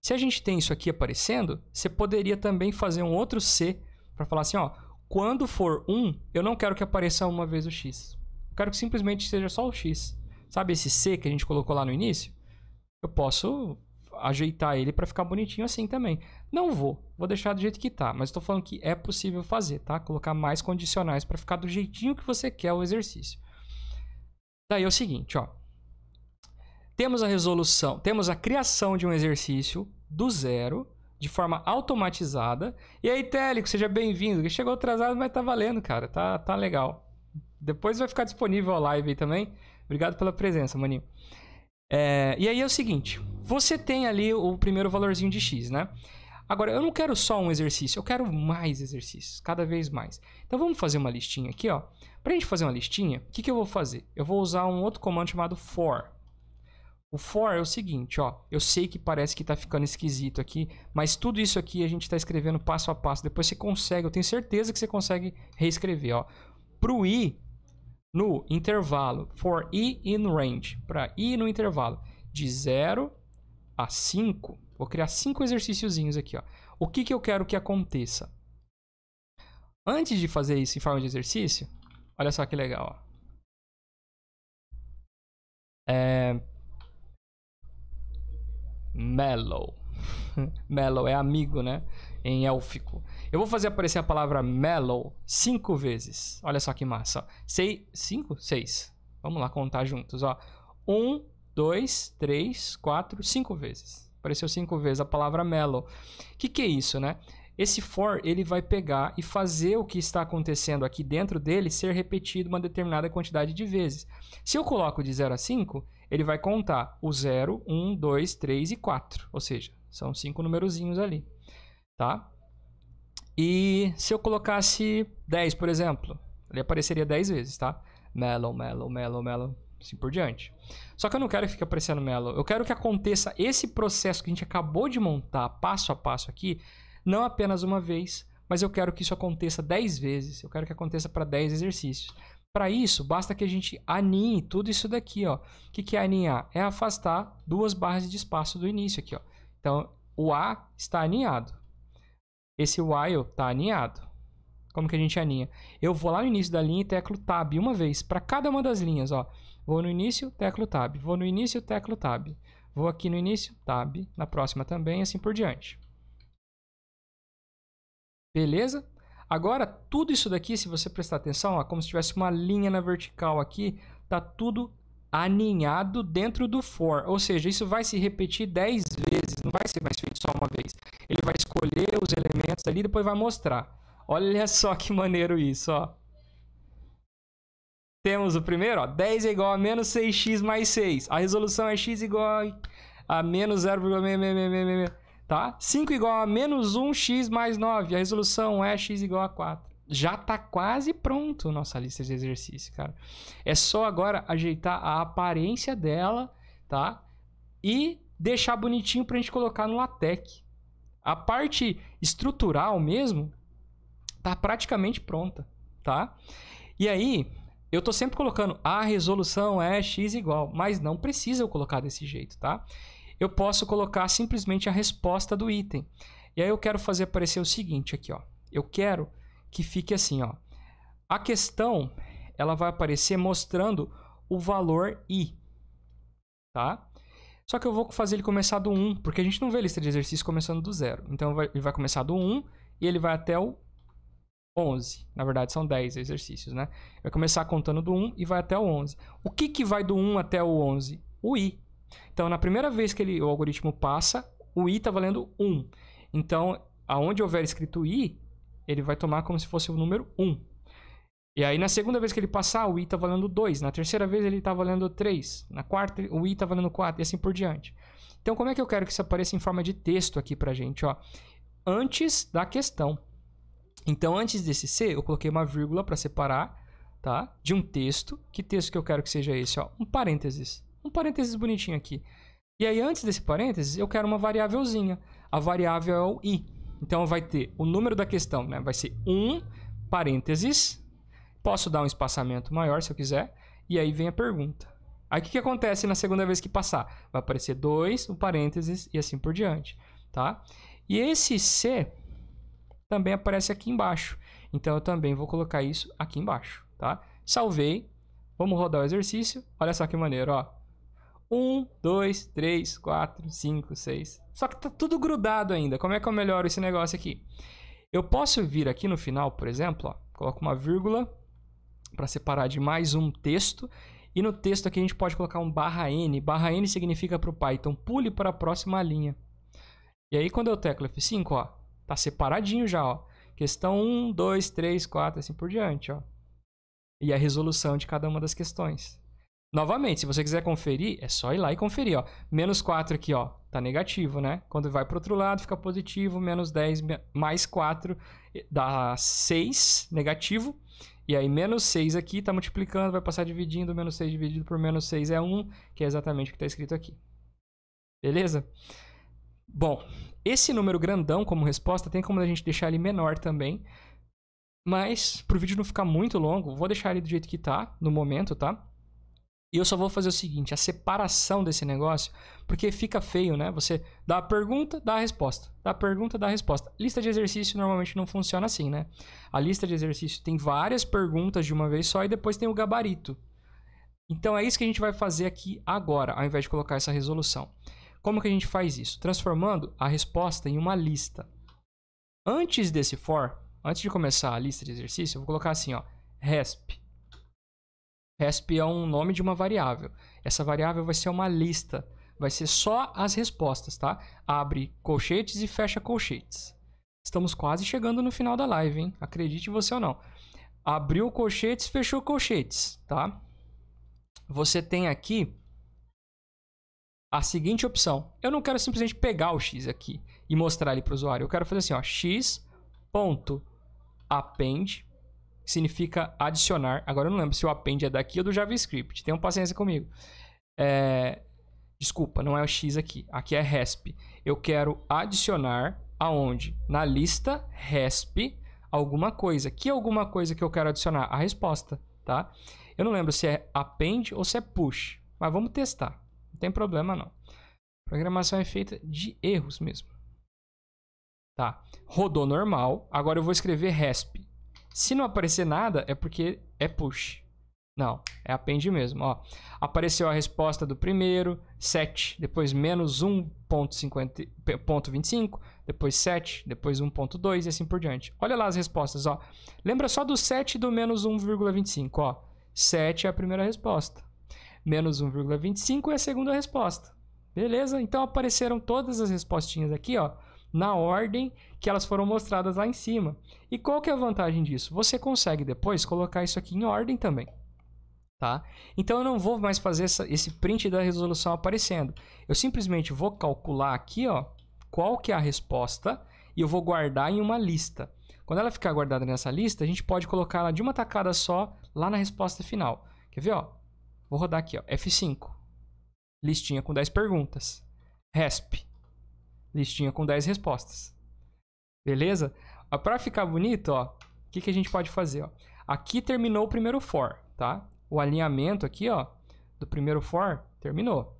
Se a gente tem isso aqui aparecendo, você poderia também fazer um outro C para falar assim, ó, quando for 1, eu não quero que apareça 1 vezes o x. Eu quero que simplesmente seja só o x. Sabe esse C que a gente colocou lá no início? Eu posso ajeitar ele para ficar bonitinho assim também. Não vou, vou deixar do jeito que tá, mas estou falando que é possível fazer, tá? Colocar mais condicionais para ficar do jeitinho que você quer o exercício. Daí é o seguinte, ó. Temos a resolução, temos a criação de um exercício do zero, de forma automatizada. E aí, Télico, seja bem-vindo. Chegou atrasado, mas tá valendo, cara. Tá, tá legal. Depois vai ficar disponível a live aí também. Obrigado pela presença, maninho. É, e aí é o seguinte: você tem ali o primeiro valorzinho de X, né? Agora, eu não quero só um exercício, eu quero mais exercícios, cada vez mais. Então vamos fazer uma listinha aqui, ó. Para a gente fazer uma listinha, o que, que eu vou fazer? Eu vou usar um outro comando chamado for. O for é o seguinte, ó. Eu sei que parece que está ficando esquisito aqui, mas tudo isso aqui a gente está escrevendo passo a passo. Depois você consegue, eu tenho certeza que você consegue reescrever, ó. Pro i, no intervalo for i in range, para i no intervalo de 0 a 5, vou criar cinco exercíciozinhos aqui. Ó. O que, que eu quero que aconteça? Antes de fazer isso em forma de exercício, olha só que legal. Ó. É... Mellow. Mellow é amigo, né? Em élfico. Eu vou fazer aparecer a palavra mellow cinco vezes. Olha só que massa. Sei, cinco? Seis. Vamos lá contar juntos. Ó. Um, dois, três, quatro, cinco vezes. Apareceu cinco vezes a palavra mellow. O que, que é isso, né? Esse for ele vai pegar e fazer o que está acontecendo aqui dentro dele ser repetido uma determinada quantidade de vezes. Se eu coloco de 0 a 5, ele vai contar o 0, 1, 2, 3 e 4, ou seja, são cinco numerozinhos ali, tá? E se eu colocasse 10, por exemplo, ele apareceria 10 vezes, tá? Mellow, mellow, mellow, mellow, assim por diante. Só que eu não quero que fique aparecendo mellow. Eu quero que aconteça esse processo que a gente acabou de montar, passo a passo aqui, não apenas uma vez, mas eu quero que isso aconteça 10 vezes. Eu quero que aconteça para 10 exercícios. Para isso, basta que a gente aninhe tudo isso daqui, ó. O que, que é aninhar? É afastar duas barras de espaço do início aqui, ó. Então, o A está aninhado esse while está aninhado. Como que a gente aninha? Eu vou lá no início da linha e teclo tab uma vez para cada uma das linhas. Ó. Vou no início, teclo tab. Vou no início, teclo tab. Vou aqui no início, tab. Na próxima também, assim por diante. Beleza? Agora, tudo isso daqui, se você prestar atenção, ó, como se tivesse uma linha na vertical aqui, tá tudo aninhado dentro do for. Ou seja, isso vai se repetir 10 vezes, não vai ser mais feito só uma vez. Ele vai escolher os elementos ali e depois vai mostrar. Olha só que maneiro isso, ó. Temos o primeiro, ó, 10 é igual a menos 6x mais 6. A resolução é x igual a menos 0,666, tá? 5 igual a menos 1x mais 9. A resolução é x igual a 4 já tá quase pronto nossa lista de exercícios, cara. É só agora ajeitar a aparência dela, tá? E deixar bonitinho pra gente colocar no LaTeX. A parte estrutural mesmo tá praticamente pronta, tá? E aí, eu tô sempre colocando a resolução é x igual, mas não precisa eu colocar desse jeito, tá? Eu posso colocar simplesmente a resposta do item. E aí eu quero fazer aparecer o seguinte aqui, ó. Eu quero que fique assim, ó. A questão, ela vai aparecer mostrando o valor i, tá? Só que eu vou fazer ele começar do 1, porque a gente não vê a lista de exercícios começando do zero. Então, ele vai começar do 1 e ele vai até o 11. Na verdade, são 10 exercícios, né? Vai começar contando do 1 e vai até o 11. O que, que vai do 1 até o 11? O i. Então, na primeira vez que ele, o algoritmo passa, o i está valendo 1. Então, aonde houver escrito i, ele vai tomar como se fosse o número 1. E aí na segunda vez que ele passar, o i está valendo 2. Na terceira vez ele está valendo 3. Na quarta, o i está valendo 4 e assim por diante. Então como é que eu quero que isso apareça em forma de texto aqui para a gente? Ó? Antes da questão. Então antes desse c, eu coloquei uma vírgula para separar tá? de um texto. Que texto que eu quero que seja esse? Ó? Um parênteses. Um parênteses bonitinho aqui. E aí antes desse parênteses, eu quero uma variávelzinha. A variável é o i. Então vai ter o número da questão, né? Vai ser 1, parênteses. Posso dar um espaçamento maior se eu quiser. E aí vem a pergunta. Aí o que, que acontece na segunda vez que passar? Vai aparecer 2, um parênteses e assim por diante, tá? E esse C também aparece aqui embaixo. Então eu também vou colocar isso aqui embaixo, tá? Salvei. Vamos rodar o exercício. Olha só que maneiro, ó. 1, 2, 3, 4, 5, 6, só que tá tudo grudado ainda. Como é que eu melhoro esse negócio aqui? Eu posso vir aqui no final, por exemplo, ó, coloco uma vírgula para separar de mais um texto. E no texto aqui a gente pode colocar um barra n. Barra n significa para o Python, então, pule para a próxima linha. E aí quando eu teclo F5, ó, tá separadinho já, ó. Questão 1, 2, 3, 4, assim por diante, ó. E a resolução de cada uma das questões. Novamente, se você quiser conferir, é só ir lá e conferir, ó. Menos 4 aqui, ó, tá negativo, né? Quando vai para o outro lado, fica positivo, menos 10 mais 4 dá 6 negativo. E aí, menos 6 aqui, está multiplicando, vai passar dividindo, menos 6 dividido por menos 6 é 1, que é exatamente o que está escrito aqui. Beleza? Bom, esse número grandão como resposta tem como a gente deixar ele menor também. Mas, para o vídeo não ficar muito longo, vou deixar ele do jeito que está no momento, tá? E eu só vou fazer o seguinte, a separação desse negócio, porque fica feio, né? Você dá a pergunta, dá a resposta. Dá a pergunta, dá a resposta. Lista de exercício normalmente não funciona assim, né? A lista de exercício tem várias perguntas de uma vez só e depois tem o gabarito. Então é isso que a gente vai fazer aqui agora, ao invés de colocar essa resolução. Como que a gente faz isso? Transformando a resposta em uma lista. Antes desse for, antes de começar a lista de exercício, eu vou colocar assim, ó, resp RESP é um nome de uma variável. Essa variável vai ser uma lista, vai ser só as respostas, tá? Abre colchetes e fecha colchetes. Estamos quase chegando no final da live, hein? Acredite você ou não. Abriu colchetes, fechou colchetes, tá? Você tem aqui a seguinte opção. Eu não quero simplesmente pegar o x aqui e mostrar ele para o usuário. Eu quero fazer assim, ó, x ponto append significa adicionar. Agora eu não lembro se o append é daqui ou do JavaScript. Tenham paciência comigo. É... Desculpa, não é o X aqui. Aqui é RESP. Eu quero adicionar aonde? Na lista RESP alguma coisa. Que alguma coisa que eu quero adicionar? A resposta, tá? Eu não lembro se é append ou se é push. Mas vamos testar. Não tem problema não. programação é feita de erros mesmo. Tá. Rodou normal. Agora eu vou escrever RESP. Se não aparecer nada, é porque é push. Não, é append mesmo. Ó, apareceu a resposta do primeiro, 7, depois menos 1.25, depois 7, depois 1.2 e assim por diante. Olha lá as respostas. Ó. Lembra só do 7 e do menos 1,25. Ó. 7 é a primeira resposta. Menos 1,25 é a segunda resposta. Beleza? Então apareceram todas as respostinhas aqui, ó na ordem que elas foram mostradas lá em cima. E qual que é a vantagem disso? Você consegue depois colocar isso aqui em ordem também. Tá? Então eu não vou mais fazer essa, esse print da resolução aparecendo. Eu simplesmente vou calcular aqui ó, qual que é a resposta e eu vou guardar em uma lista. Quando ela ficar guardada nessa lista, a gente pode colocar ela de uma tacada só lá na resposta final. Quer ver? Ó? Vou rodar aqui, ó, F5. Listinha com 10 perguntas. RESP listinha com 10 respostas. Beleza? Para ficar bonito, ó, o que, que a gente pode fazer? Ó? Aqui terminou o primeiro for, tá? O alinhamento aqui, ó, do primeiro for terminou.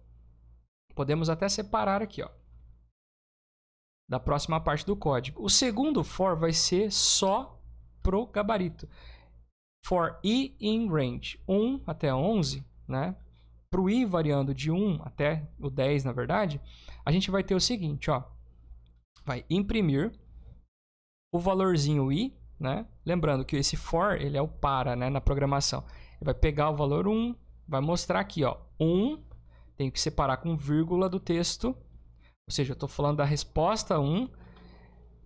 Podemos até separar aqui, ó, da próxima parte do código. O segundo for vai ser só pro gabarito. For i in range 1 até 11, né? para o i variando de 1 até o 10, na verdade, a gente vai ter o seguinte, ó. Vai imprimir o valorzinho i, né? Lembrando que esse for, ele é o para, né, na programação. Ele vai pegar o valor 1, vai mostrar aqui, ó, 1, tenho que separar com vírgula do texto. Ou seja, eu estou falando da resposta 1,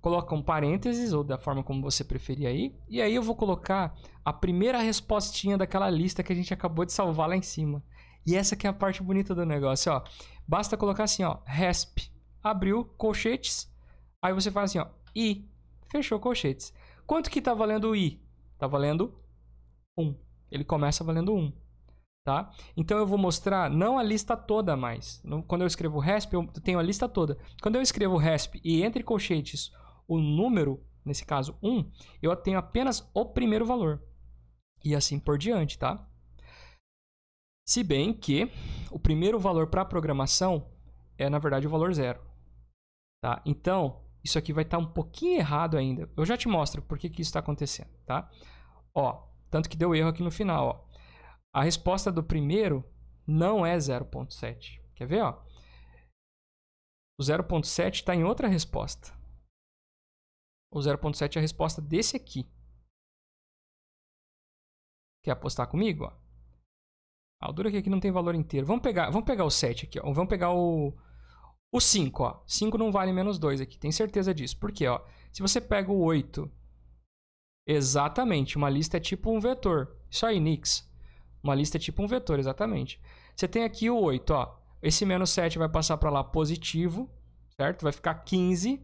coloca um parênteses ou da forma como você preferir aí, e aí eu vou colocar a primeira respostinha daquela lista que a gente acabou de salvar lá em cima. E essa que é a parte bonita do negócio, ó. Basta colocar assim, ó, resp, abriu, colchetes, aí você faz assim, ó, i, fechou colchetes. Quanto que tá valendo o i? Tá valendo 1. Ele começa valendo 1, tá? Então eu vou mostrar não a lista toda mais. Quando eu escrevo resp, eu tenho a lista toda. Quando eu escrevo resp e entre colchetes o número, nesse caso 1, eu tenho apenas o primeiro valor. E assim por diante, tá? Se bem que o primeiro valor para programação é, na verdade, o valor zero. Tá? Então, isso aqui vai estar tá um pouquinho errado ainda. Eu já te mostro por que, que isso está acontecendo. Tá? Ó, tanto que deu erro aqui no final. Ó. A resposta do primeiro não é 0.7. Quer ver? Ó? O 0.7 está em outra resposta. O 0.7 é a resposta desse aqui. Quer apostar comigo? Ó? A altura que aqui não tem valor inteiro. Vamos pegar, vamos pegar o 7 aqui, ó. Vamos pegar o, o 5, ó. 5 não vale menos 2 aqui, tem certeza disso. Por quê, ó? Se você pega o 8... Exatamente, uma lista é tipo um vetor. Isso aí, Nix. Uma lista é tipo um vetor, exatamente. Você tem aqui o 8, ó. Esse menos 7 vai passar para lá positivo, certo? Vai ficar 15.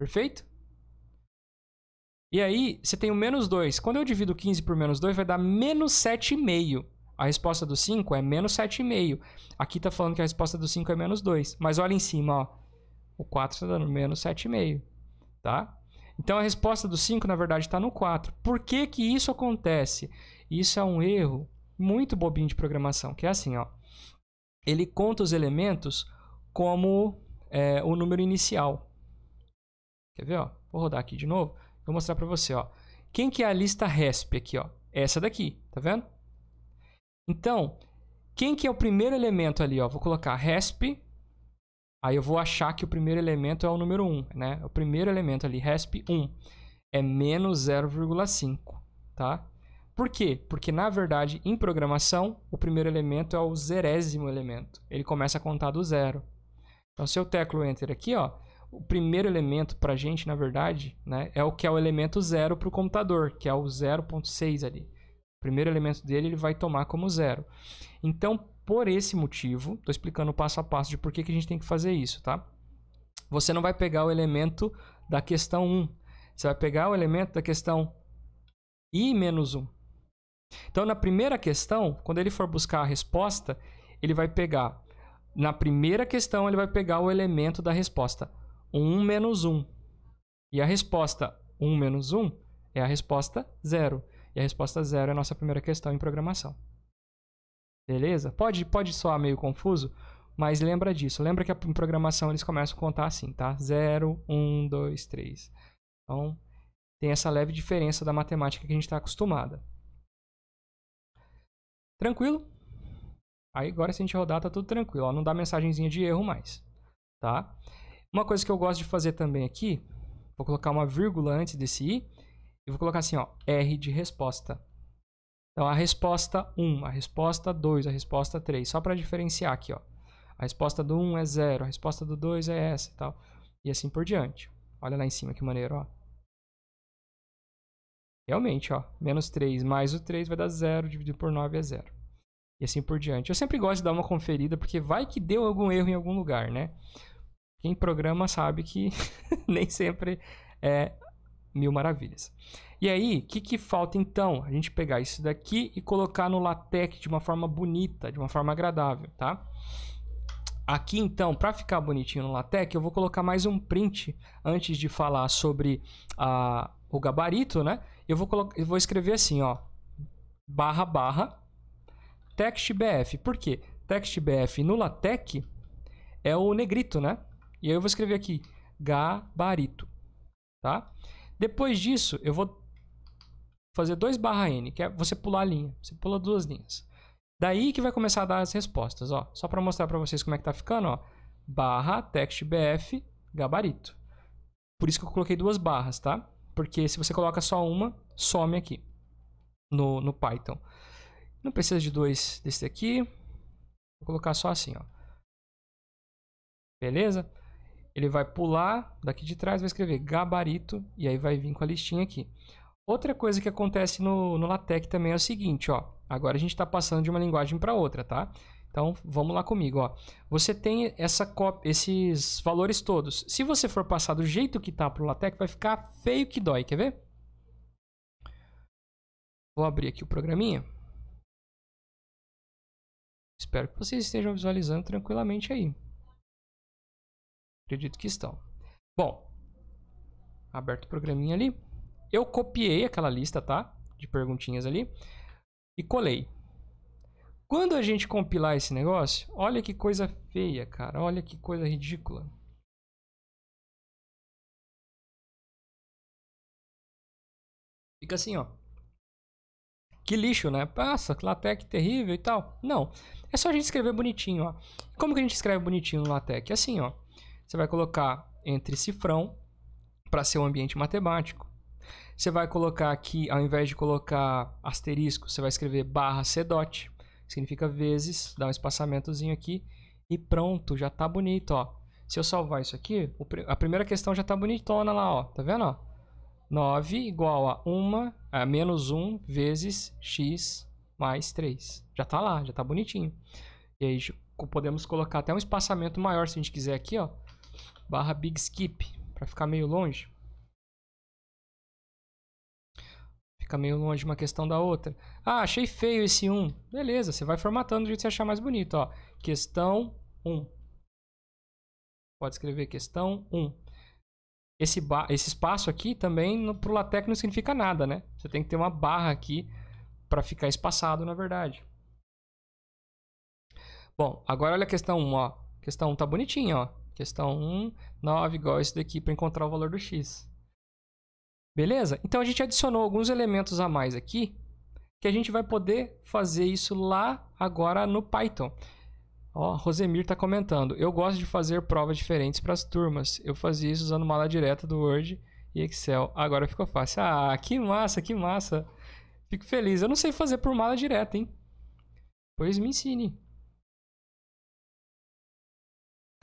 Perfeito? E aí, você tem o menos 2. Quando eu divido 15 por menos 2, vai dar menos 7,5. A resposta do 5 é menos 7,5. Aqui está falando que a resposta do 5 é menos 2. Mas olha em cima, ó. O 4 está dando menos 7,5. Tá? Então a resposta do 5, na verdade, está no 4. Por que, que isso acontece? Isso é um erro muito bobinho de programação, que é assim, ó. Ele conta os elementos como é, o número inicial. Quer ver? Ó? Vou rodar aqui de novo. Vou mostrar para você. Ó. Quem que é a lista RESP aqui? Ó? Essa daqui, tá vendo? Então, quem que é o primeiro elemento ali? Ó? Vou colocar resp, aí eu vou achar que o primeiro elemento é o número 1, né? O primeiro elemento ali, resp1, é menos 0,5, tá? Por quê? Porque, na verdade, em programação, o primeiro elemento é o zerésimo elemento. Ele começa a contar do zero. Então, se eu teclo Enter aqui, ó, o primeiro elemento para a gente, na verdade, né, é o que é o elemento zero para o computador, que é o 0.6 ali primeiro elemento dele ele vai tomar como zero. Então, por esse motivo, estou explicando passo a passo de por que, que a gente tem que fazer isso, tá? Você não vai pegar o elemento da questão 1. Você vai pegar o elemento da questão i menos 1. Então, na primeira questão, quando ele for buscar a resposta, ele vai pegar... Na primeira questão, ele vai pegar o elemento da resposta, 1 menos 1. E a resposta 1 menos 1 é a resposta 0. E a resposta zero é a nossa primeira questão em programação. Beleza? Pode, pode soar meio confuso, mas lembra disso. Lembra que em programação eles começam a contar assim, tá? 0, 1, 2, 3. Então, tem essa leve diferença da matemática que a gente está acostumada. Tranquilo? Aí agora se a gente rodar tá tudo tranquilo, ó, não dá mensagenzinha de erro mais, tá? Uma coisa que eu gosto de fazer também aqui, vou colocar uma vírgula antes desse i, e vou colocar assim, ó, R de resposta. Então, a resposta 1, a resposta 2, a resposta 3. Só para diferenciar aqui, ó. A resposta do 1 é 0, a resposta do 2 é essa e tal. E assim por diante. Olha lá em cima que maneiro, ó. Realmente, ó. Menos 3 mais o 3 vai dar 0, dividido por 9 é 0. E assim por diante. Eu sempre gosto de dar uma conferida, porque vai que deu algum erro em algum lugar, né? Quem programa sabe que nem sempre é mil maravilhas. E aí, o que, que falta então? A gente pegar isso daqui e colocar no latex de uma forma bonita, de uma forma agradável, tá? Aqui então, para ficar bonitinho no latex, eu vou colocar mais um print antes de falar sobre a, o gabarito, né? Eu vou, eu vou escrever assim, ó, barra, barra, textbf. Por quê? Textbf no latex é o negrito, né? E aí eu vou escrever aqui, gabarito, tá? Depois disso, eu vou fazer 2 barra N, que é você pular a linha. Você pula duas linhas. Daí que vai começar a dar as respostas, ó. Só para mostrar para vocês como é que tá ficando, ó. Barra textbf gabarito. Por isso que eu coloquei duas barras, tá? Porque se você coloca só uma, some aqui no, no Python. Não precisa de dois desse aqui. Vou colocar só assim, ó. Beleza? ele vai pular daqui de trás, vai escrever gabarito e aí vai vir com a listinha aqui. Outra coisa que acontece no, no LaTeX também é o seguinte, ó. Agora a gente está passando de uma linguagem para outra, tá? Então vamos lá comigo, ó. Você tem essa esses valores todos. Se você for passar do jeito que tá para o LaTeX, vai ficar feio que dói. Quer ver? Vou abrir aqui o programinha. Espero que vocês estejam visualizando tranquilamente aí. Acredito que estão. Bom, aberto o programinha ali. Eu copiei aquela lista, tá? De perguntinhas ali. E colei. Quando a gente compilar esse negócio, olha que coisa feia, cara. Olha que coisa ridícula. Fica assim, ó. Que lixo, né? Passa, LaTeX terrível e tal. Não. É só a gente escrever bonitinho, ó. Como que a gente escreve bonitinho no LaTeX? É assim, ó. Você vai colocar entre cifrão para ser o ambiente matemático. Você vai colocar aqui, ao invés de colocar asterisco, você vai escrever barra cdot, dot. significa vezes, dá um espaçamentozinho aqui e pronto, já tá bonito, ó. Se eu salvar isso aqui, a primeira questão já tá bonitona lá, ó. Tá vendo, ó? 9 igual a 1, a menos 1 vezes x mais 3. Já tá lá, já tá bonitinho. E aí podemos colocar até um espaçamento maior se a gente quiser aqui, ó barra Big Skip, para ficar meio longe. Fica meio longe uma questão da outra. Ah, achei feio esse 1. Beleza, você vai formatando do jeito que você achar mais bonito. Ó. Questão 1. Pode escrever questão 1. Esse, esse espaço aqui também no pro LaTeX não significa nada, né? Você tem que ter uma barra aqui para ficar espaçado, na verdade. Bom, agora olha a questão 1, ó. questão 1 tá bonitinha, ó. Questão 1, 9, igual isso daqui, para encontrar o valor do x. Beleza? Então, a gente adicionou alguns elementos a mais aqui, que a gente vai poder fazer isso lá agora no Python. Ó, Rosemir está comentando, eu gosto de fazer provas diferentes para as turmas. Eu fazia isso usando mala direta do Word e Excel. Agora ficou fácil. Ah, que massa, que massa. Fico feliz. Eu não sei fazer por mala direta, hein? Pois me ensine.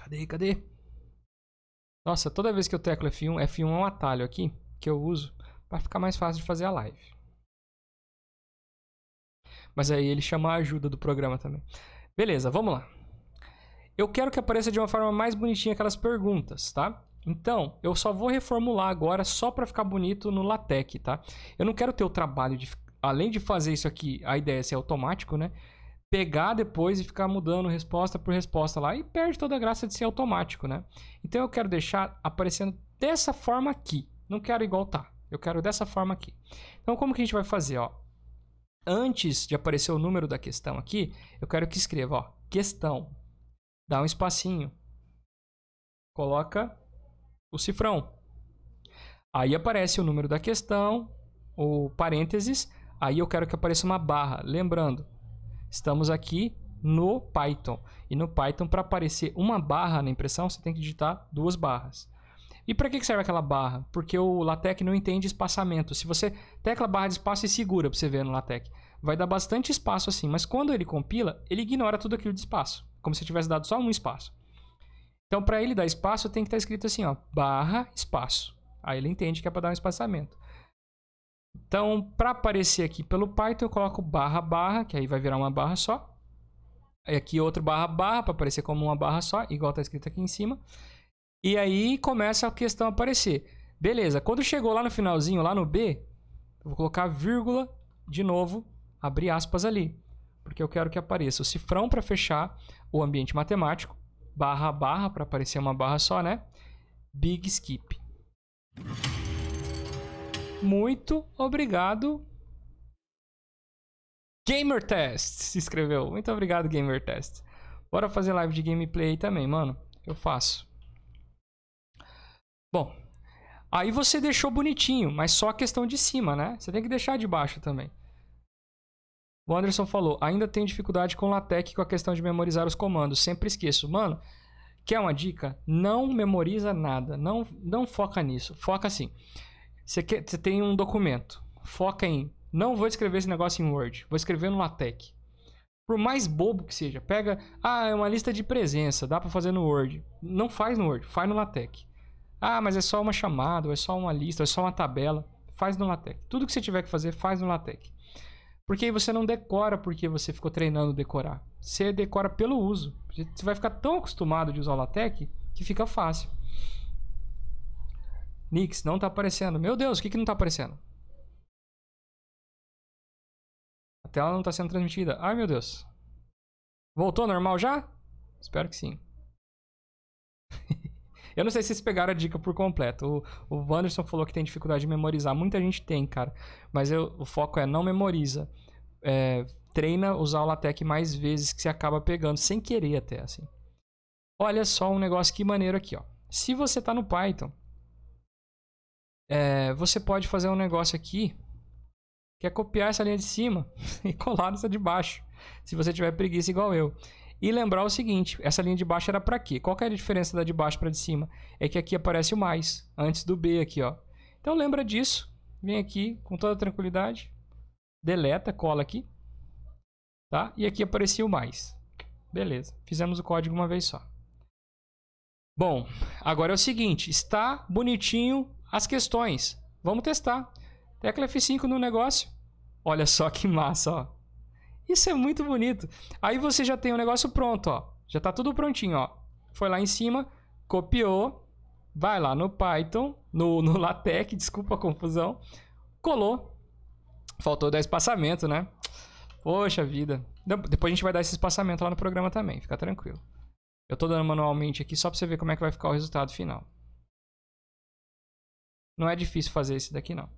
Cadê, cadê? Nossa, toda vez que eu teclo F1, F1 é um atalho aqui que eu uso para ficar mais fácil de fazer a live. Mas aí ele chama a ajuda do programa também. Beleza, vamos lá. Eu quero que apareça de uma forma mais bonitinha aquelas perguntas, tá? Então, eu só vou reformular agora só para ficar bonito no LaTeX, tá? Eu não quero ter o trabalho de... Além de fazer isso aqui, a ideia é ser automático, né? pegar depois e ficar mudando resposta por resposta lá e perde toda a graça de ser automático, né? Então eu quero deixar aparecendo dessa forma aqui. Não quero igual tá. Eu quero dessa forma aqui. Então como que a gente vai fazer, ó? Antes de aparecer o número da questão aqui, eu quero que escreva, ó, questão. Dá um espacinho. Coloca o cifrão. Aí aparece o número da questão, o parênteses, aí eu quero que apareça uma barra. Lembrando, Estamos aqui no Python. E no Python, para aparecer uma barra na impressão, você tem que digitar duas barras. E para que serve aquela barra? Porque o LaTeX não entende espaçamento. Se você tecla barra de espaço e segura para você ver no LaTeX, vai dar bastante espaço assim, mas quando ele compila, ele ignora tudo aquilo de espaço, como se tivesse dado só um espaço. Então, para ele dar espaço, tem que estar tá escrito assim, ó, barra espaço. Aí ele entende que é para dar um espaçamento. Então, para aparecer aqui pelo Python, eu coloco barra barra, que aí vai virar uma barra só. E aqui outro barra barra para aparecer como uma barra só, igual está escrito aqui em cima. E aí começa a questão aparecer. Beleza, quando chegou lá no finalzinho, lá no B, eu vou colocar vírgula de novo, abrir aspas ali, porque eu quero que apareça o cifrão para fechar o ambiente matemático, barra barra para aparecer uma barra só, né? Big skip. Muito obrigado. GamerTest se inscreveu. Muito obrigado, GamerTest. Bora fazer live de gameplay aí também, mano. Eu faço. Bom, aí você deixou bonitinho, mas só a questão de cima, né? Você tem que deixar de baixo também. O Anderson falou, ainda tenho dificuldade com LaTeX com a questão de memorizar os comandos, sempre esqueço. Mano, quer uma dica? Não memoriza nada, não, não foca nisso. Foca assim, você, quer, você tem um documento. Foca em. Não vou escrever esse negócio em Word. Vou escrever no LaTeX. Por mais bobo que seja, pega. Ah, é uma lista de presença. Dá para fazer no Word. Não faz no Word. Faz no LaTeX. Ah, mas é só uma chamada, é só uma lista, é só uma tabela. Faz no LaTeX. Tudo que você tiver que fazer, faz no LaTeX. Porque aí você não decora porque você ficou treinando decorar. Você decora pelo uso. Você vai ficar tão acostumado de usar o LaTeX que fica fácil. Nix, não tá aparecendo. Meu Deus, o que, que não tá aparecendo? A tela não tá sendo transmitida. Ai, meu Deus. Voltou normal já? Espero que sim. Eu não sei se vocês pegaram a dica por completo. O, o Wanderson falou que tem dificuldade de memorizar. Muita gente tem, cara. Mas eu, o foco é não memoriza. É, treina usar o LaTeX mais vezes que você acaba pegando, sem querer até, assim. Olha só um negócio que maneiro aqui, ó. Se você está no Python é, você pode fazer um negócio aqui que é copiar essa linha de cima e colar nessa de baixo, se você tiver preguiça igual eu. E lembrar o seguinte, essa linha de baixo era para quê? Qual que era a diferença da de baixo para de cima? É que aqui aparece o mais, antes do B aqui, ó. Então lembra disso, vem aqui com toda tranquilidade, deleta, cola aqui, tá? E aqui aparecia o mais. Beleza, fizemos o código uma vez só. Bom, agora é o seguinte, está bonitinho as questões. Vamos testar. Tecla F5 no negócio. Olha só que massa, ó. Isso é muito bonito. Aí você já tem o negócio pronto, ó. Já está tudo prontinho, ó. Foi lá em cima, copiou, vai lá no Python, no, no LaTeX, desculpa a confusão, colou. Faltou dar espaçamento, né? Poxa vida. Depois a gente vai dar esse espaçamento lá no programa também, fica tranquilo. Eu estou dando manualmente aqui só para você ver como é que vai ficar o resultado final. Não é difícil fazer esse daqui, não.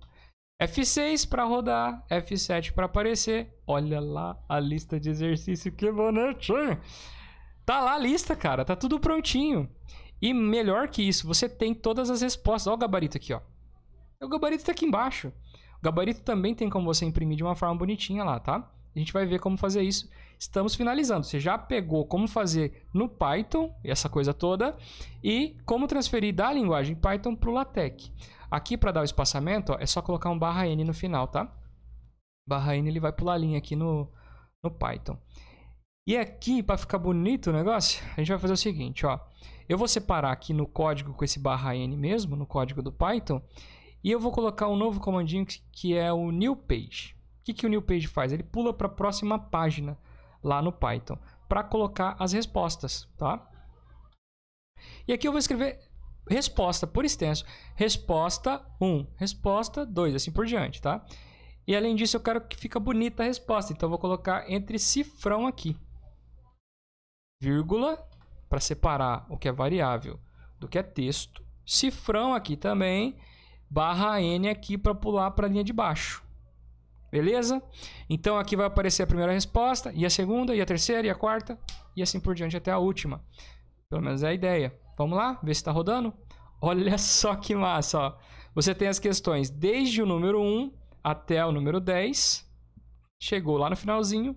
F6 para rodar, F7 para aparecer. Olha lá a lista de exercício, que bonitinho! Tá lá a lista, cara, tá tudo prontinho. E melhor que isso, você tem todas as respostas. Olha o gabarito aqui, ó. O gabarito tá aqui embaixo. O gabarito também tem como você imprimir de uma forma bonitinha lá, tá? A gente vai ver como fazer isso. Estamos finalizando. Você já pegou como fazer no Python, essa coisa toda, e como transferir da linguagem Python para o LaTeX. Aqui para dar o espaçamento, ó, é só colocar um barra n no final, tá? Barra n ele vai pular a linha aqui no, no Python. E aqui, para ficar bonito o negócio, a gente vai fazer o seguinte, ó. Eu vou separar aqui no código com esse barra n mesmo, no código do Python, e eu vou colocar um novo comandinho que é o new page. O que, que o new page faz? Ele pula para a próxima página lá no Python para colocar as respostas, tá? E aqui eu vou escrever resposta por extenso, resposta 1, resposta 2, assim por diante, tá? E além disso, eu quero que fica bonita a resposta, então eu vou colocar entre cifrão aqui. Vírgula, para separar o que é variável do que é texto. Cifrão aqui também, barra N aqui para pular para a linha de baixo. Beleza? Então aqui vai aparecer a primeira resposta, e a segunda, e a terceira, e a quarta, e assim por diante até a última. Pelo menos é a ideia. Vamos lá, ver se está rodando. Olha só que massa, ó. Você tem as questões desde o número 1 até o número 10. Chegou lá no finalzinho,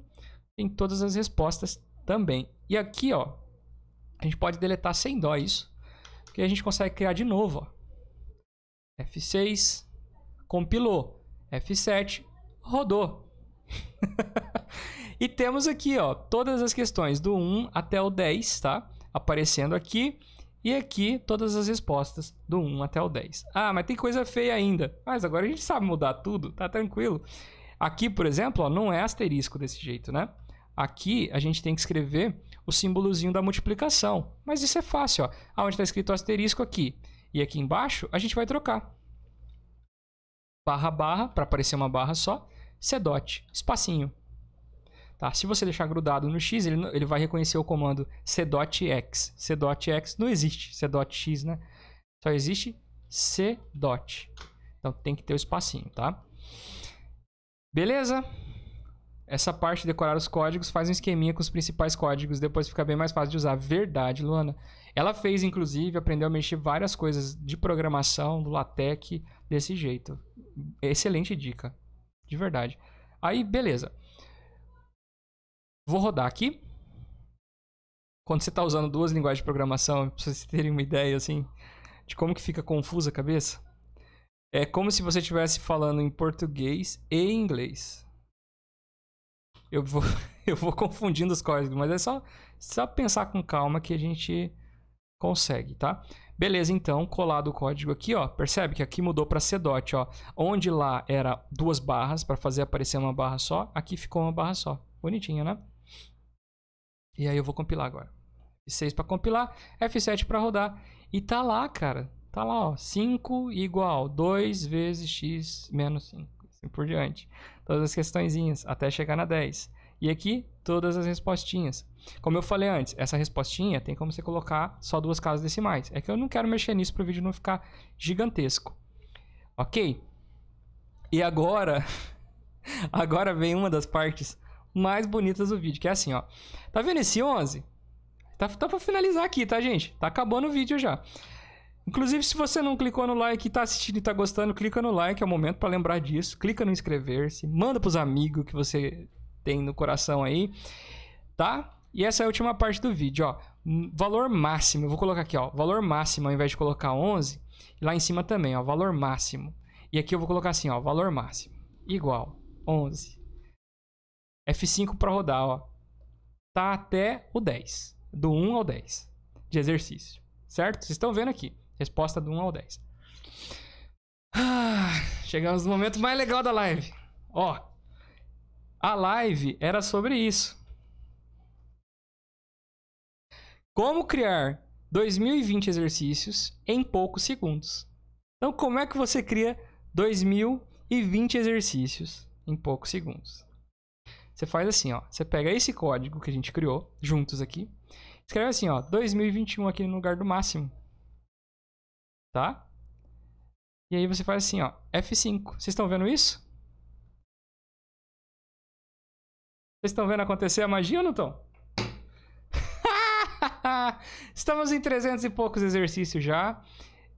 tem todas as respostas também. E aqui, ó, a gente pode deletar sem dó isso, porque a gente consegue criar de novo, ó. F6, compilou. F7, rodou. e temos aqui, ó, todas as questões do 1 até o 10, tá? Aparecendo aqui. E aqui todas as respostas do 1 até o 10. Ah, mas tem coisa feia ainda. Mas agora a gente sabe mudar tudo, tá tranquilo. Aqui, por exemplo, ó, não é asterisco desse jeito, né? Aqui a gente tem que escrever o símbolozinho da multiplicação. Mas isso é fácil, ó. Aonde ah, está escrito asterisco aqui e aqui embaixo, a gente vai trocar. Barra, barra, para aparecer uma barra só. Sedote, é espacinho. Tá? Se você deixar grudado no X, ele, ele vai reconhecer o comando C.X. C.X não existe, C.X, né? Só existe C. Então tem que ter o um espacinho, tá? Beleza? Essa parte de decorar os códigos faz um esqueminha com os principais códigos, depois fica bem mais fácil de usar. Verdade, Luana. Ela fez, inclusive, aprendeu a mexer várias coisas de programação, do LaTeX, desse jeito. Excelente dica, de verdade. Aí, beleza. Vou rodar aqui. Quando você está usando duas linguagens de programação, para vocês terem uma ideia assim de como que fica confusa a cabeça, é como se você estivesse falando em português e inglês. Eu vou, eu vou confundindo os códigos, mas é só, só pensar com calma que a gente consegue, tá? Beleza, então, colado o código aqui, ó. Percebe que aqui mudou para CDOT, ó. Onde lá era duas barras para fazer aparecer uma barra só, aqui ficou uma barra só. Bonitinho, né? E aí eu vou compilar agora. F6 para compilar, F7 para rodar. E tá lá, cara. Tá lá, ó. 5 igual 2 vezes x menos 5. Assim por diante. Todas as questõezinhas, até chegar na 10. E aqui, todas as respostinhas. Como eu falei antes, essa respostinha tem como você colocar só duas casas decimais. É que eu não quero mexer nisso para o vídeo não ficar gigantesco. Ok? E agora... Agora vem uma das partes mais bonitas do vídeo, que é assim, ó. Tá vendo esse 11? Tá, tá pra finalizar aqui, tá, gente? Tá acabando o vídeo já. Inclusive, se você não clicou no like e tá assistindo e tá gostando, clica no like, é o momento para lembrar disso. Clica no inscrever-se, manda pros amigos que você tem no coração aí, tá? E essa é a última parte do vídeo, ó. Hum, valor máximo, eu vou colocar aqui, ó. Valor máximo, ao invés de colocar 11, lá em cima também, ó. Valor máximo. E aqui eu vou colocar assim, ó. Valor máximo igual 11. F5 para rodar, ó. Tá até o 10. Do 1 ao 10 de exercício. Certo? Vocês estão vendo aqui. Resposta do 1 ao 10. Ah, chegamos no momento mais legal da live. Ó. A live era sobre isso. Como criar 2020 exercícios em poucos segundos. Então, como é que você cria 2020 exercícios em poucos segundos? Você faz assim, ó. Você pega esse código que a gente criou juntos aqui. Escreve assim, ó. 2021 aqui no lugar do máximo. Tá? E aí você faz assim, ó. F5. Vocês estão vendo isso? Vocês estão vendo acontecer a magia ou não estão? Estamos em 300 e poucos exercícios já.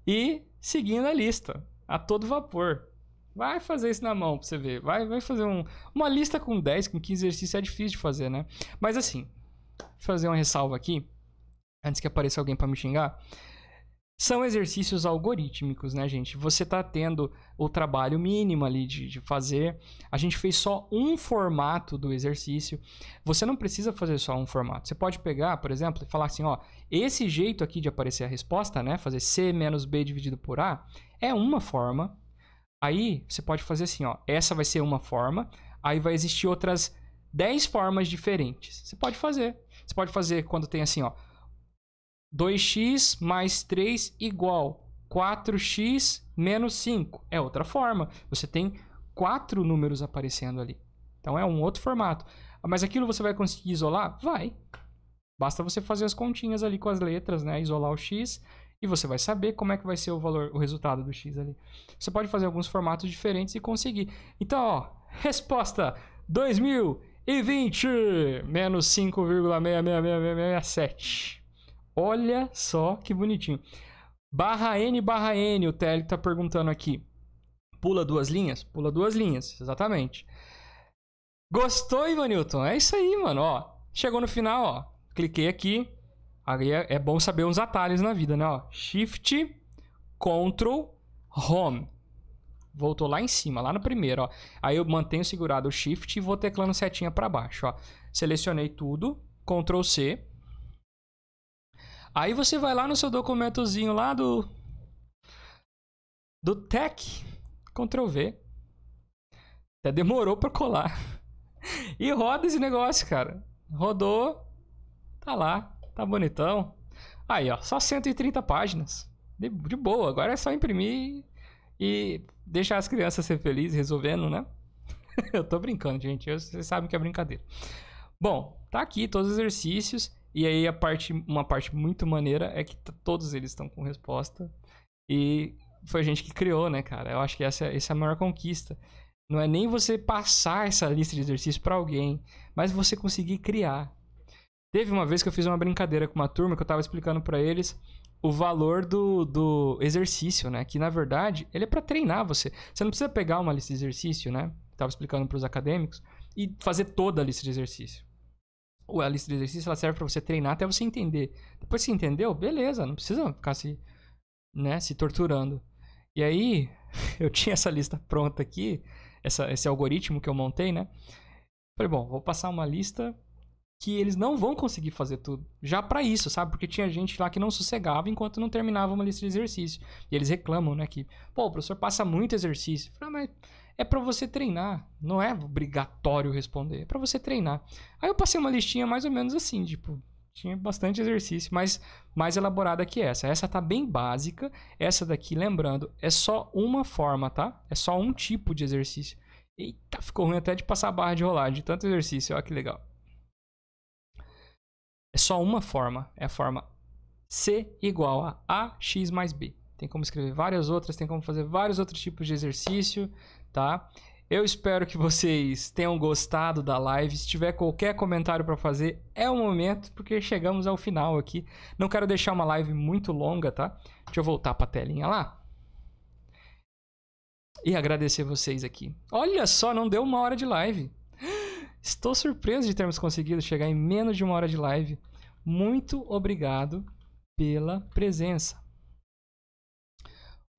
E seguindo a lista. A todo vapor. Vai fazer isso na mão pra você ver. Vai, vai fazer um, uma lista com 10, com 15 exercícios é difícil de fazer, né? Mas assim, fazer uma ressalva aqui, antes que apareça alguém para me xingar. São exercícios algorítmicos, né, gente? Você tá tendo o trabalho mínimo ali de, de fazer. A gente fez só um formato do exercício. Você não precisa fazer só um formato. Você pode pegar, por exemplo, e falar assim, ó, esse jeito aqui de aparecer a resposta, né? Fazer C menos B dividido por A é uma forma Aí você pode fazer assim, ó. Essa vai ser uma forma, aí vai existir outras 10 formas diferentes. Você pode fazer. Você pode fazer quando tem assim, ó. 2x mais 3 igual 4x menos 5. É outra forma. Você tem quatro números aparecendo ali. Então é um outro formato. Mas aquilo você vai conseguir isolar? Vai. Basta você fazer as continhas ali com as letras, né? Isolar o x, e você vai saber como é que vai ser o valor, o resultado do x ali. Você pode fazer alguns formatos diferentes e conseguir. Então, ó, resposta 2020 menos 5,666667. Olha só que bonitinho. Barra N barra N, o Télio está perguntando aqui. Pula duas linhas? Pula duas linhas, exatamente. Gostou, Ivanilton? É isso aí, mano. Ó, chegou no final, ó. Cliquei aqui. Aí é, é bom saber uns atalhos na vida, né? Ó, shift, Control, Home. Voltou lá em cima, lá no primeiro, ó. Aí eu mantenho segurado o Shift e vou teclando setinha para baixo, ó. Selecionei tudo, Ctrl C. Aí você vai lá no seu documentozinho lá do do Tech, Ctrl V. Até demorou para colar. E roda esse negócio, cara. Rodou, tá lá tá bonitão. Aí, ó, só 130 páginas. De, de boa, agora é só imprimir e deixar as crianças ser felizes resolvendo, né? eu tô brincando, gente. Eu, vocês sabem que é brincadeira. Bom, tá aqui todos os exercícios. E aí a parte, uma parte muito maneira é que todos eles estão com resposta. E foi a gente que criou, né, cara? Eu acho que essa, essa é a maior conquista. Não é nem você passar essa lista de exercícios para alguém, mas você conseguir criar. Teve uma vez que eu fiz uma brincadeira com uma turma que eu tava explicando para eles o valor do, do exercício, né? Que na verdade ele é para treinar você. Você não precisa pegar uma lista de exercício, né? Tava explicando para os acadêmicos e fazer toda a lista de exercício. Ou a lista de exercício ela serve para você treinar até você entender. Depois você entendeu, beleza, não precisa ficar se, né, se torturando. E aí eu tinha essa lista pronta aqui, essa, esse algoritmo que eu montei, né? Falei, bom, vou passar uma lista que eles não vão conseguir fazer tudo. Já para isso, sabe? Porque tinha gente lá que não sossegava enquanto não terminava uma lista de exercício. E eles reclamam, né? Que, pô, o professor passa muito exercício. Eu falei, ah, mas é para você treinar. Não é obrigatório responder. É para você treinar. Aí eu passei uma listinha mais ou menos assim, tipo, tinha bastante exercício, mas mais elaborada que essa. Essa tá bem básica. Essa daqui, lembrando, é só uma forma, tá? É só um tipo de exercício. Eita, ficou ruim até de passar a barra de rolar de tanto exercício. Olha que legal. É só uma forma, é a forma C igual a AX mais B. Tem como escrever várias outras, tem como fazer vários outros tipos de exercício, tá? Eu espero que vocês tenham gostado da live. Se tiver qualquer comentário para fazer, é o momento, porque chegamos ao final aqui. Não quero deixar uma live muito longa, tá? Deixa eu voltar para a telinha lá. E agradecer vocês aqui. Olha só, não deu uma hora de live. Estou surpreso de termos conseguido chegar em menos de uma hora de live. Muito obrigado pela presença.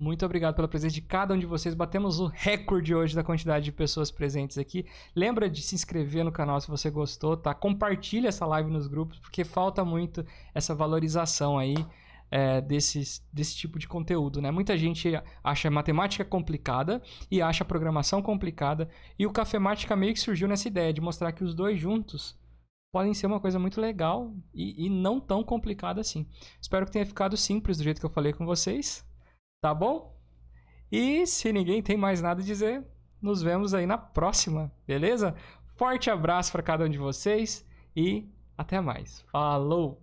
Muito obrigado pela presença de cada um de vocês. Batemos o recorde hoje da quantidade de pessoas presentes aqui. Lembra de se inscrever no canal se você gostou, tá? Compartilha essa live nos grupos, porque falta muito essa valorização aí é, desses, desse tipo de conteúdo, né? Muita gente acha matemática complicada e acha programação complicada. E o Cafemática meio que surgiu nessa ideia de mostrar que os dois juntos podem ser uma coisa muito legal e, e não tão complicada assim. Espero que tenha ficado simples do jeito que eu falei com vocês. Tá bom? E se ninguém tem mais nada a dizer, nos vemos aí na próxima, beleza? Forte abraço para cada um de vocês e até mais. Falou!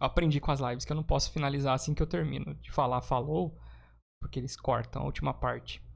aprendi com as lives que eu não posso finalizar assim que eu termino de falar falou, porque eles cortam a última parte.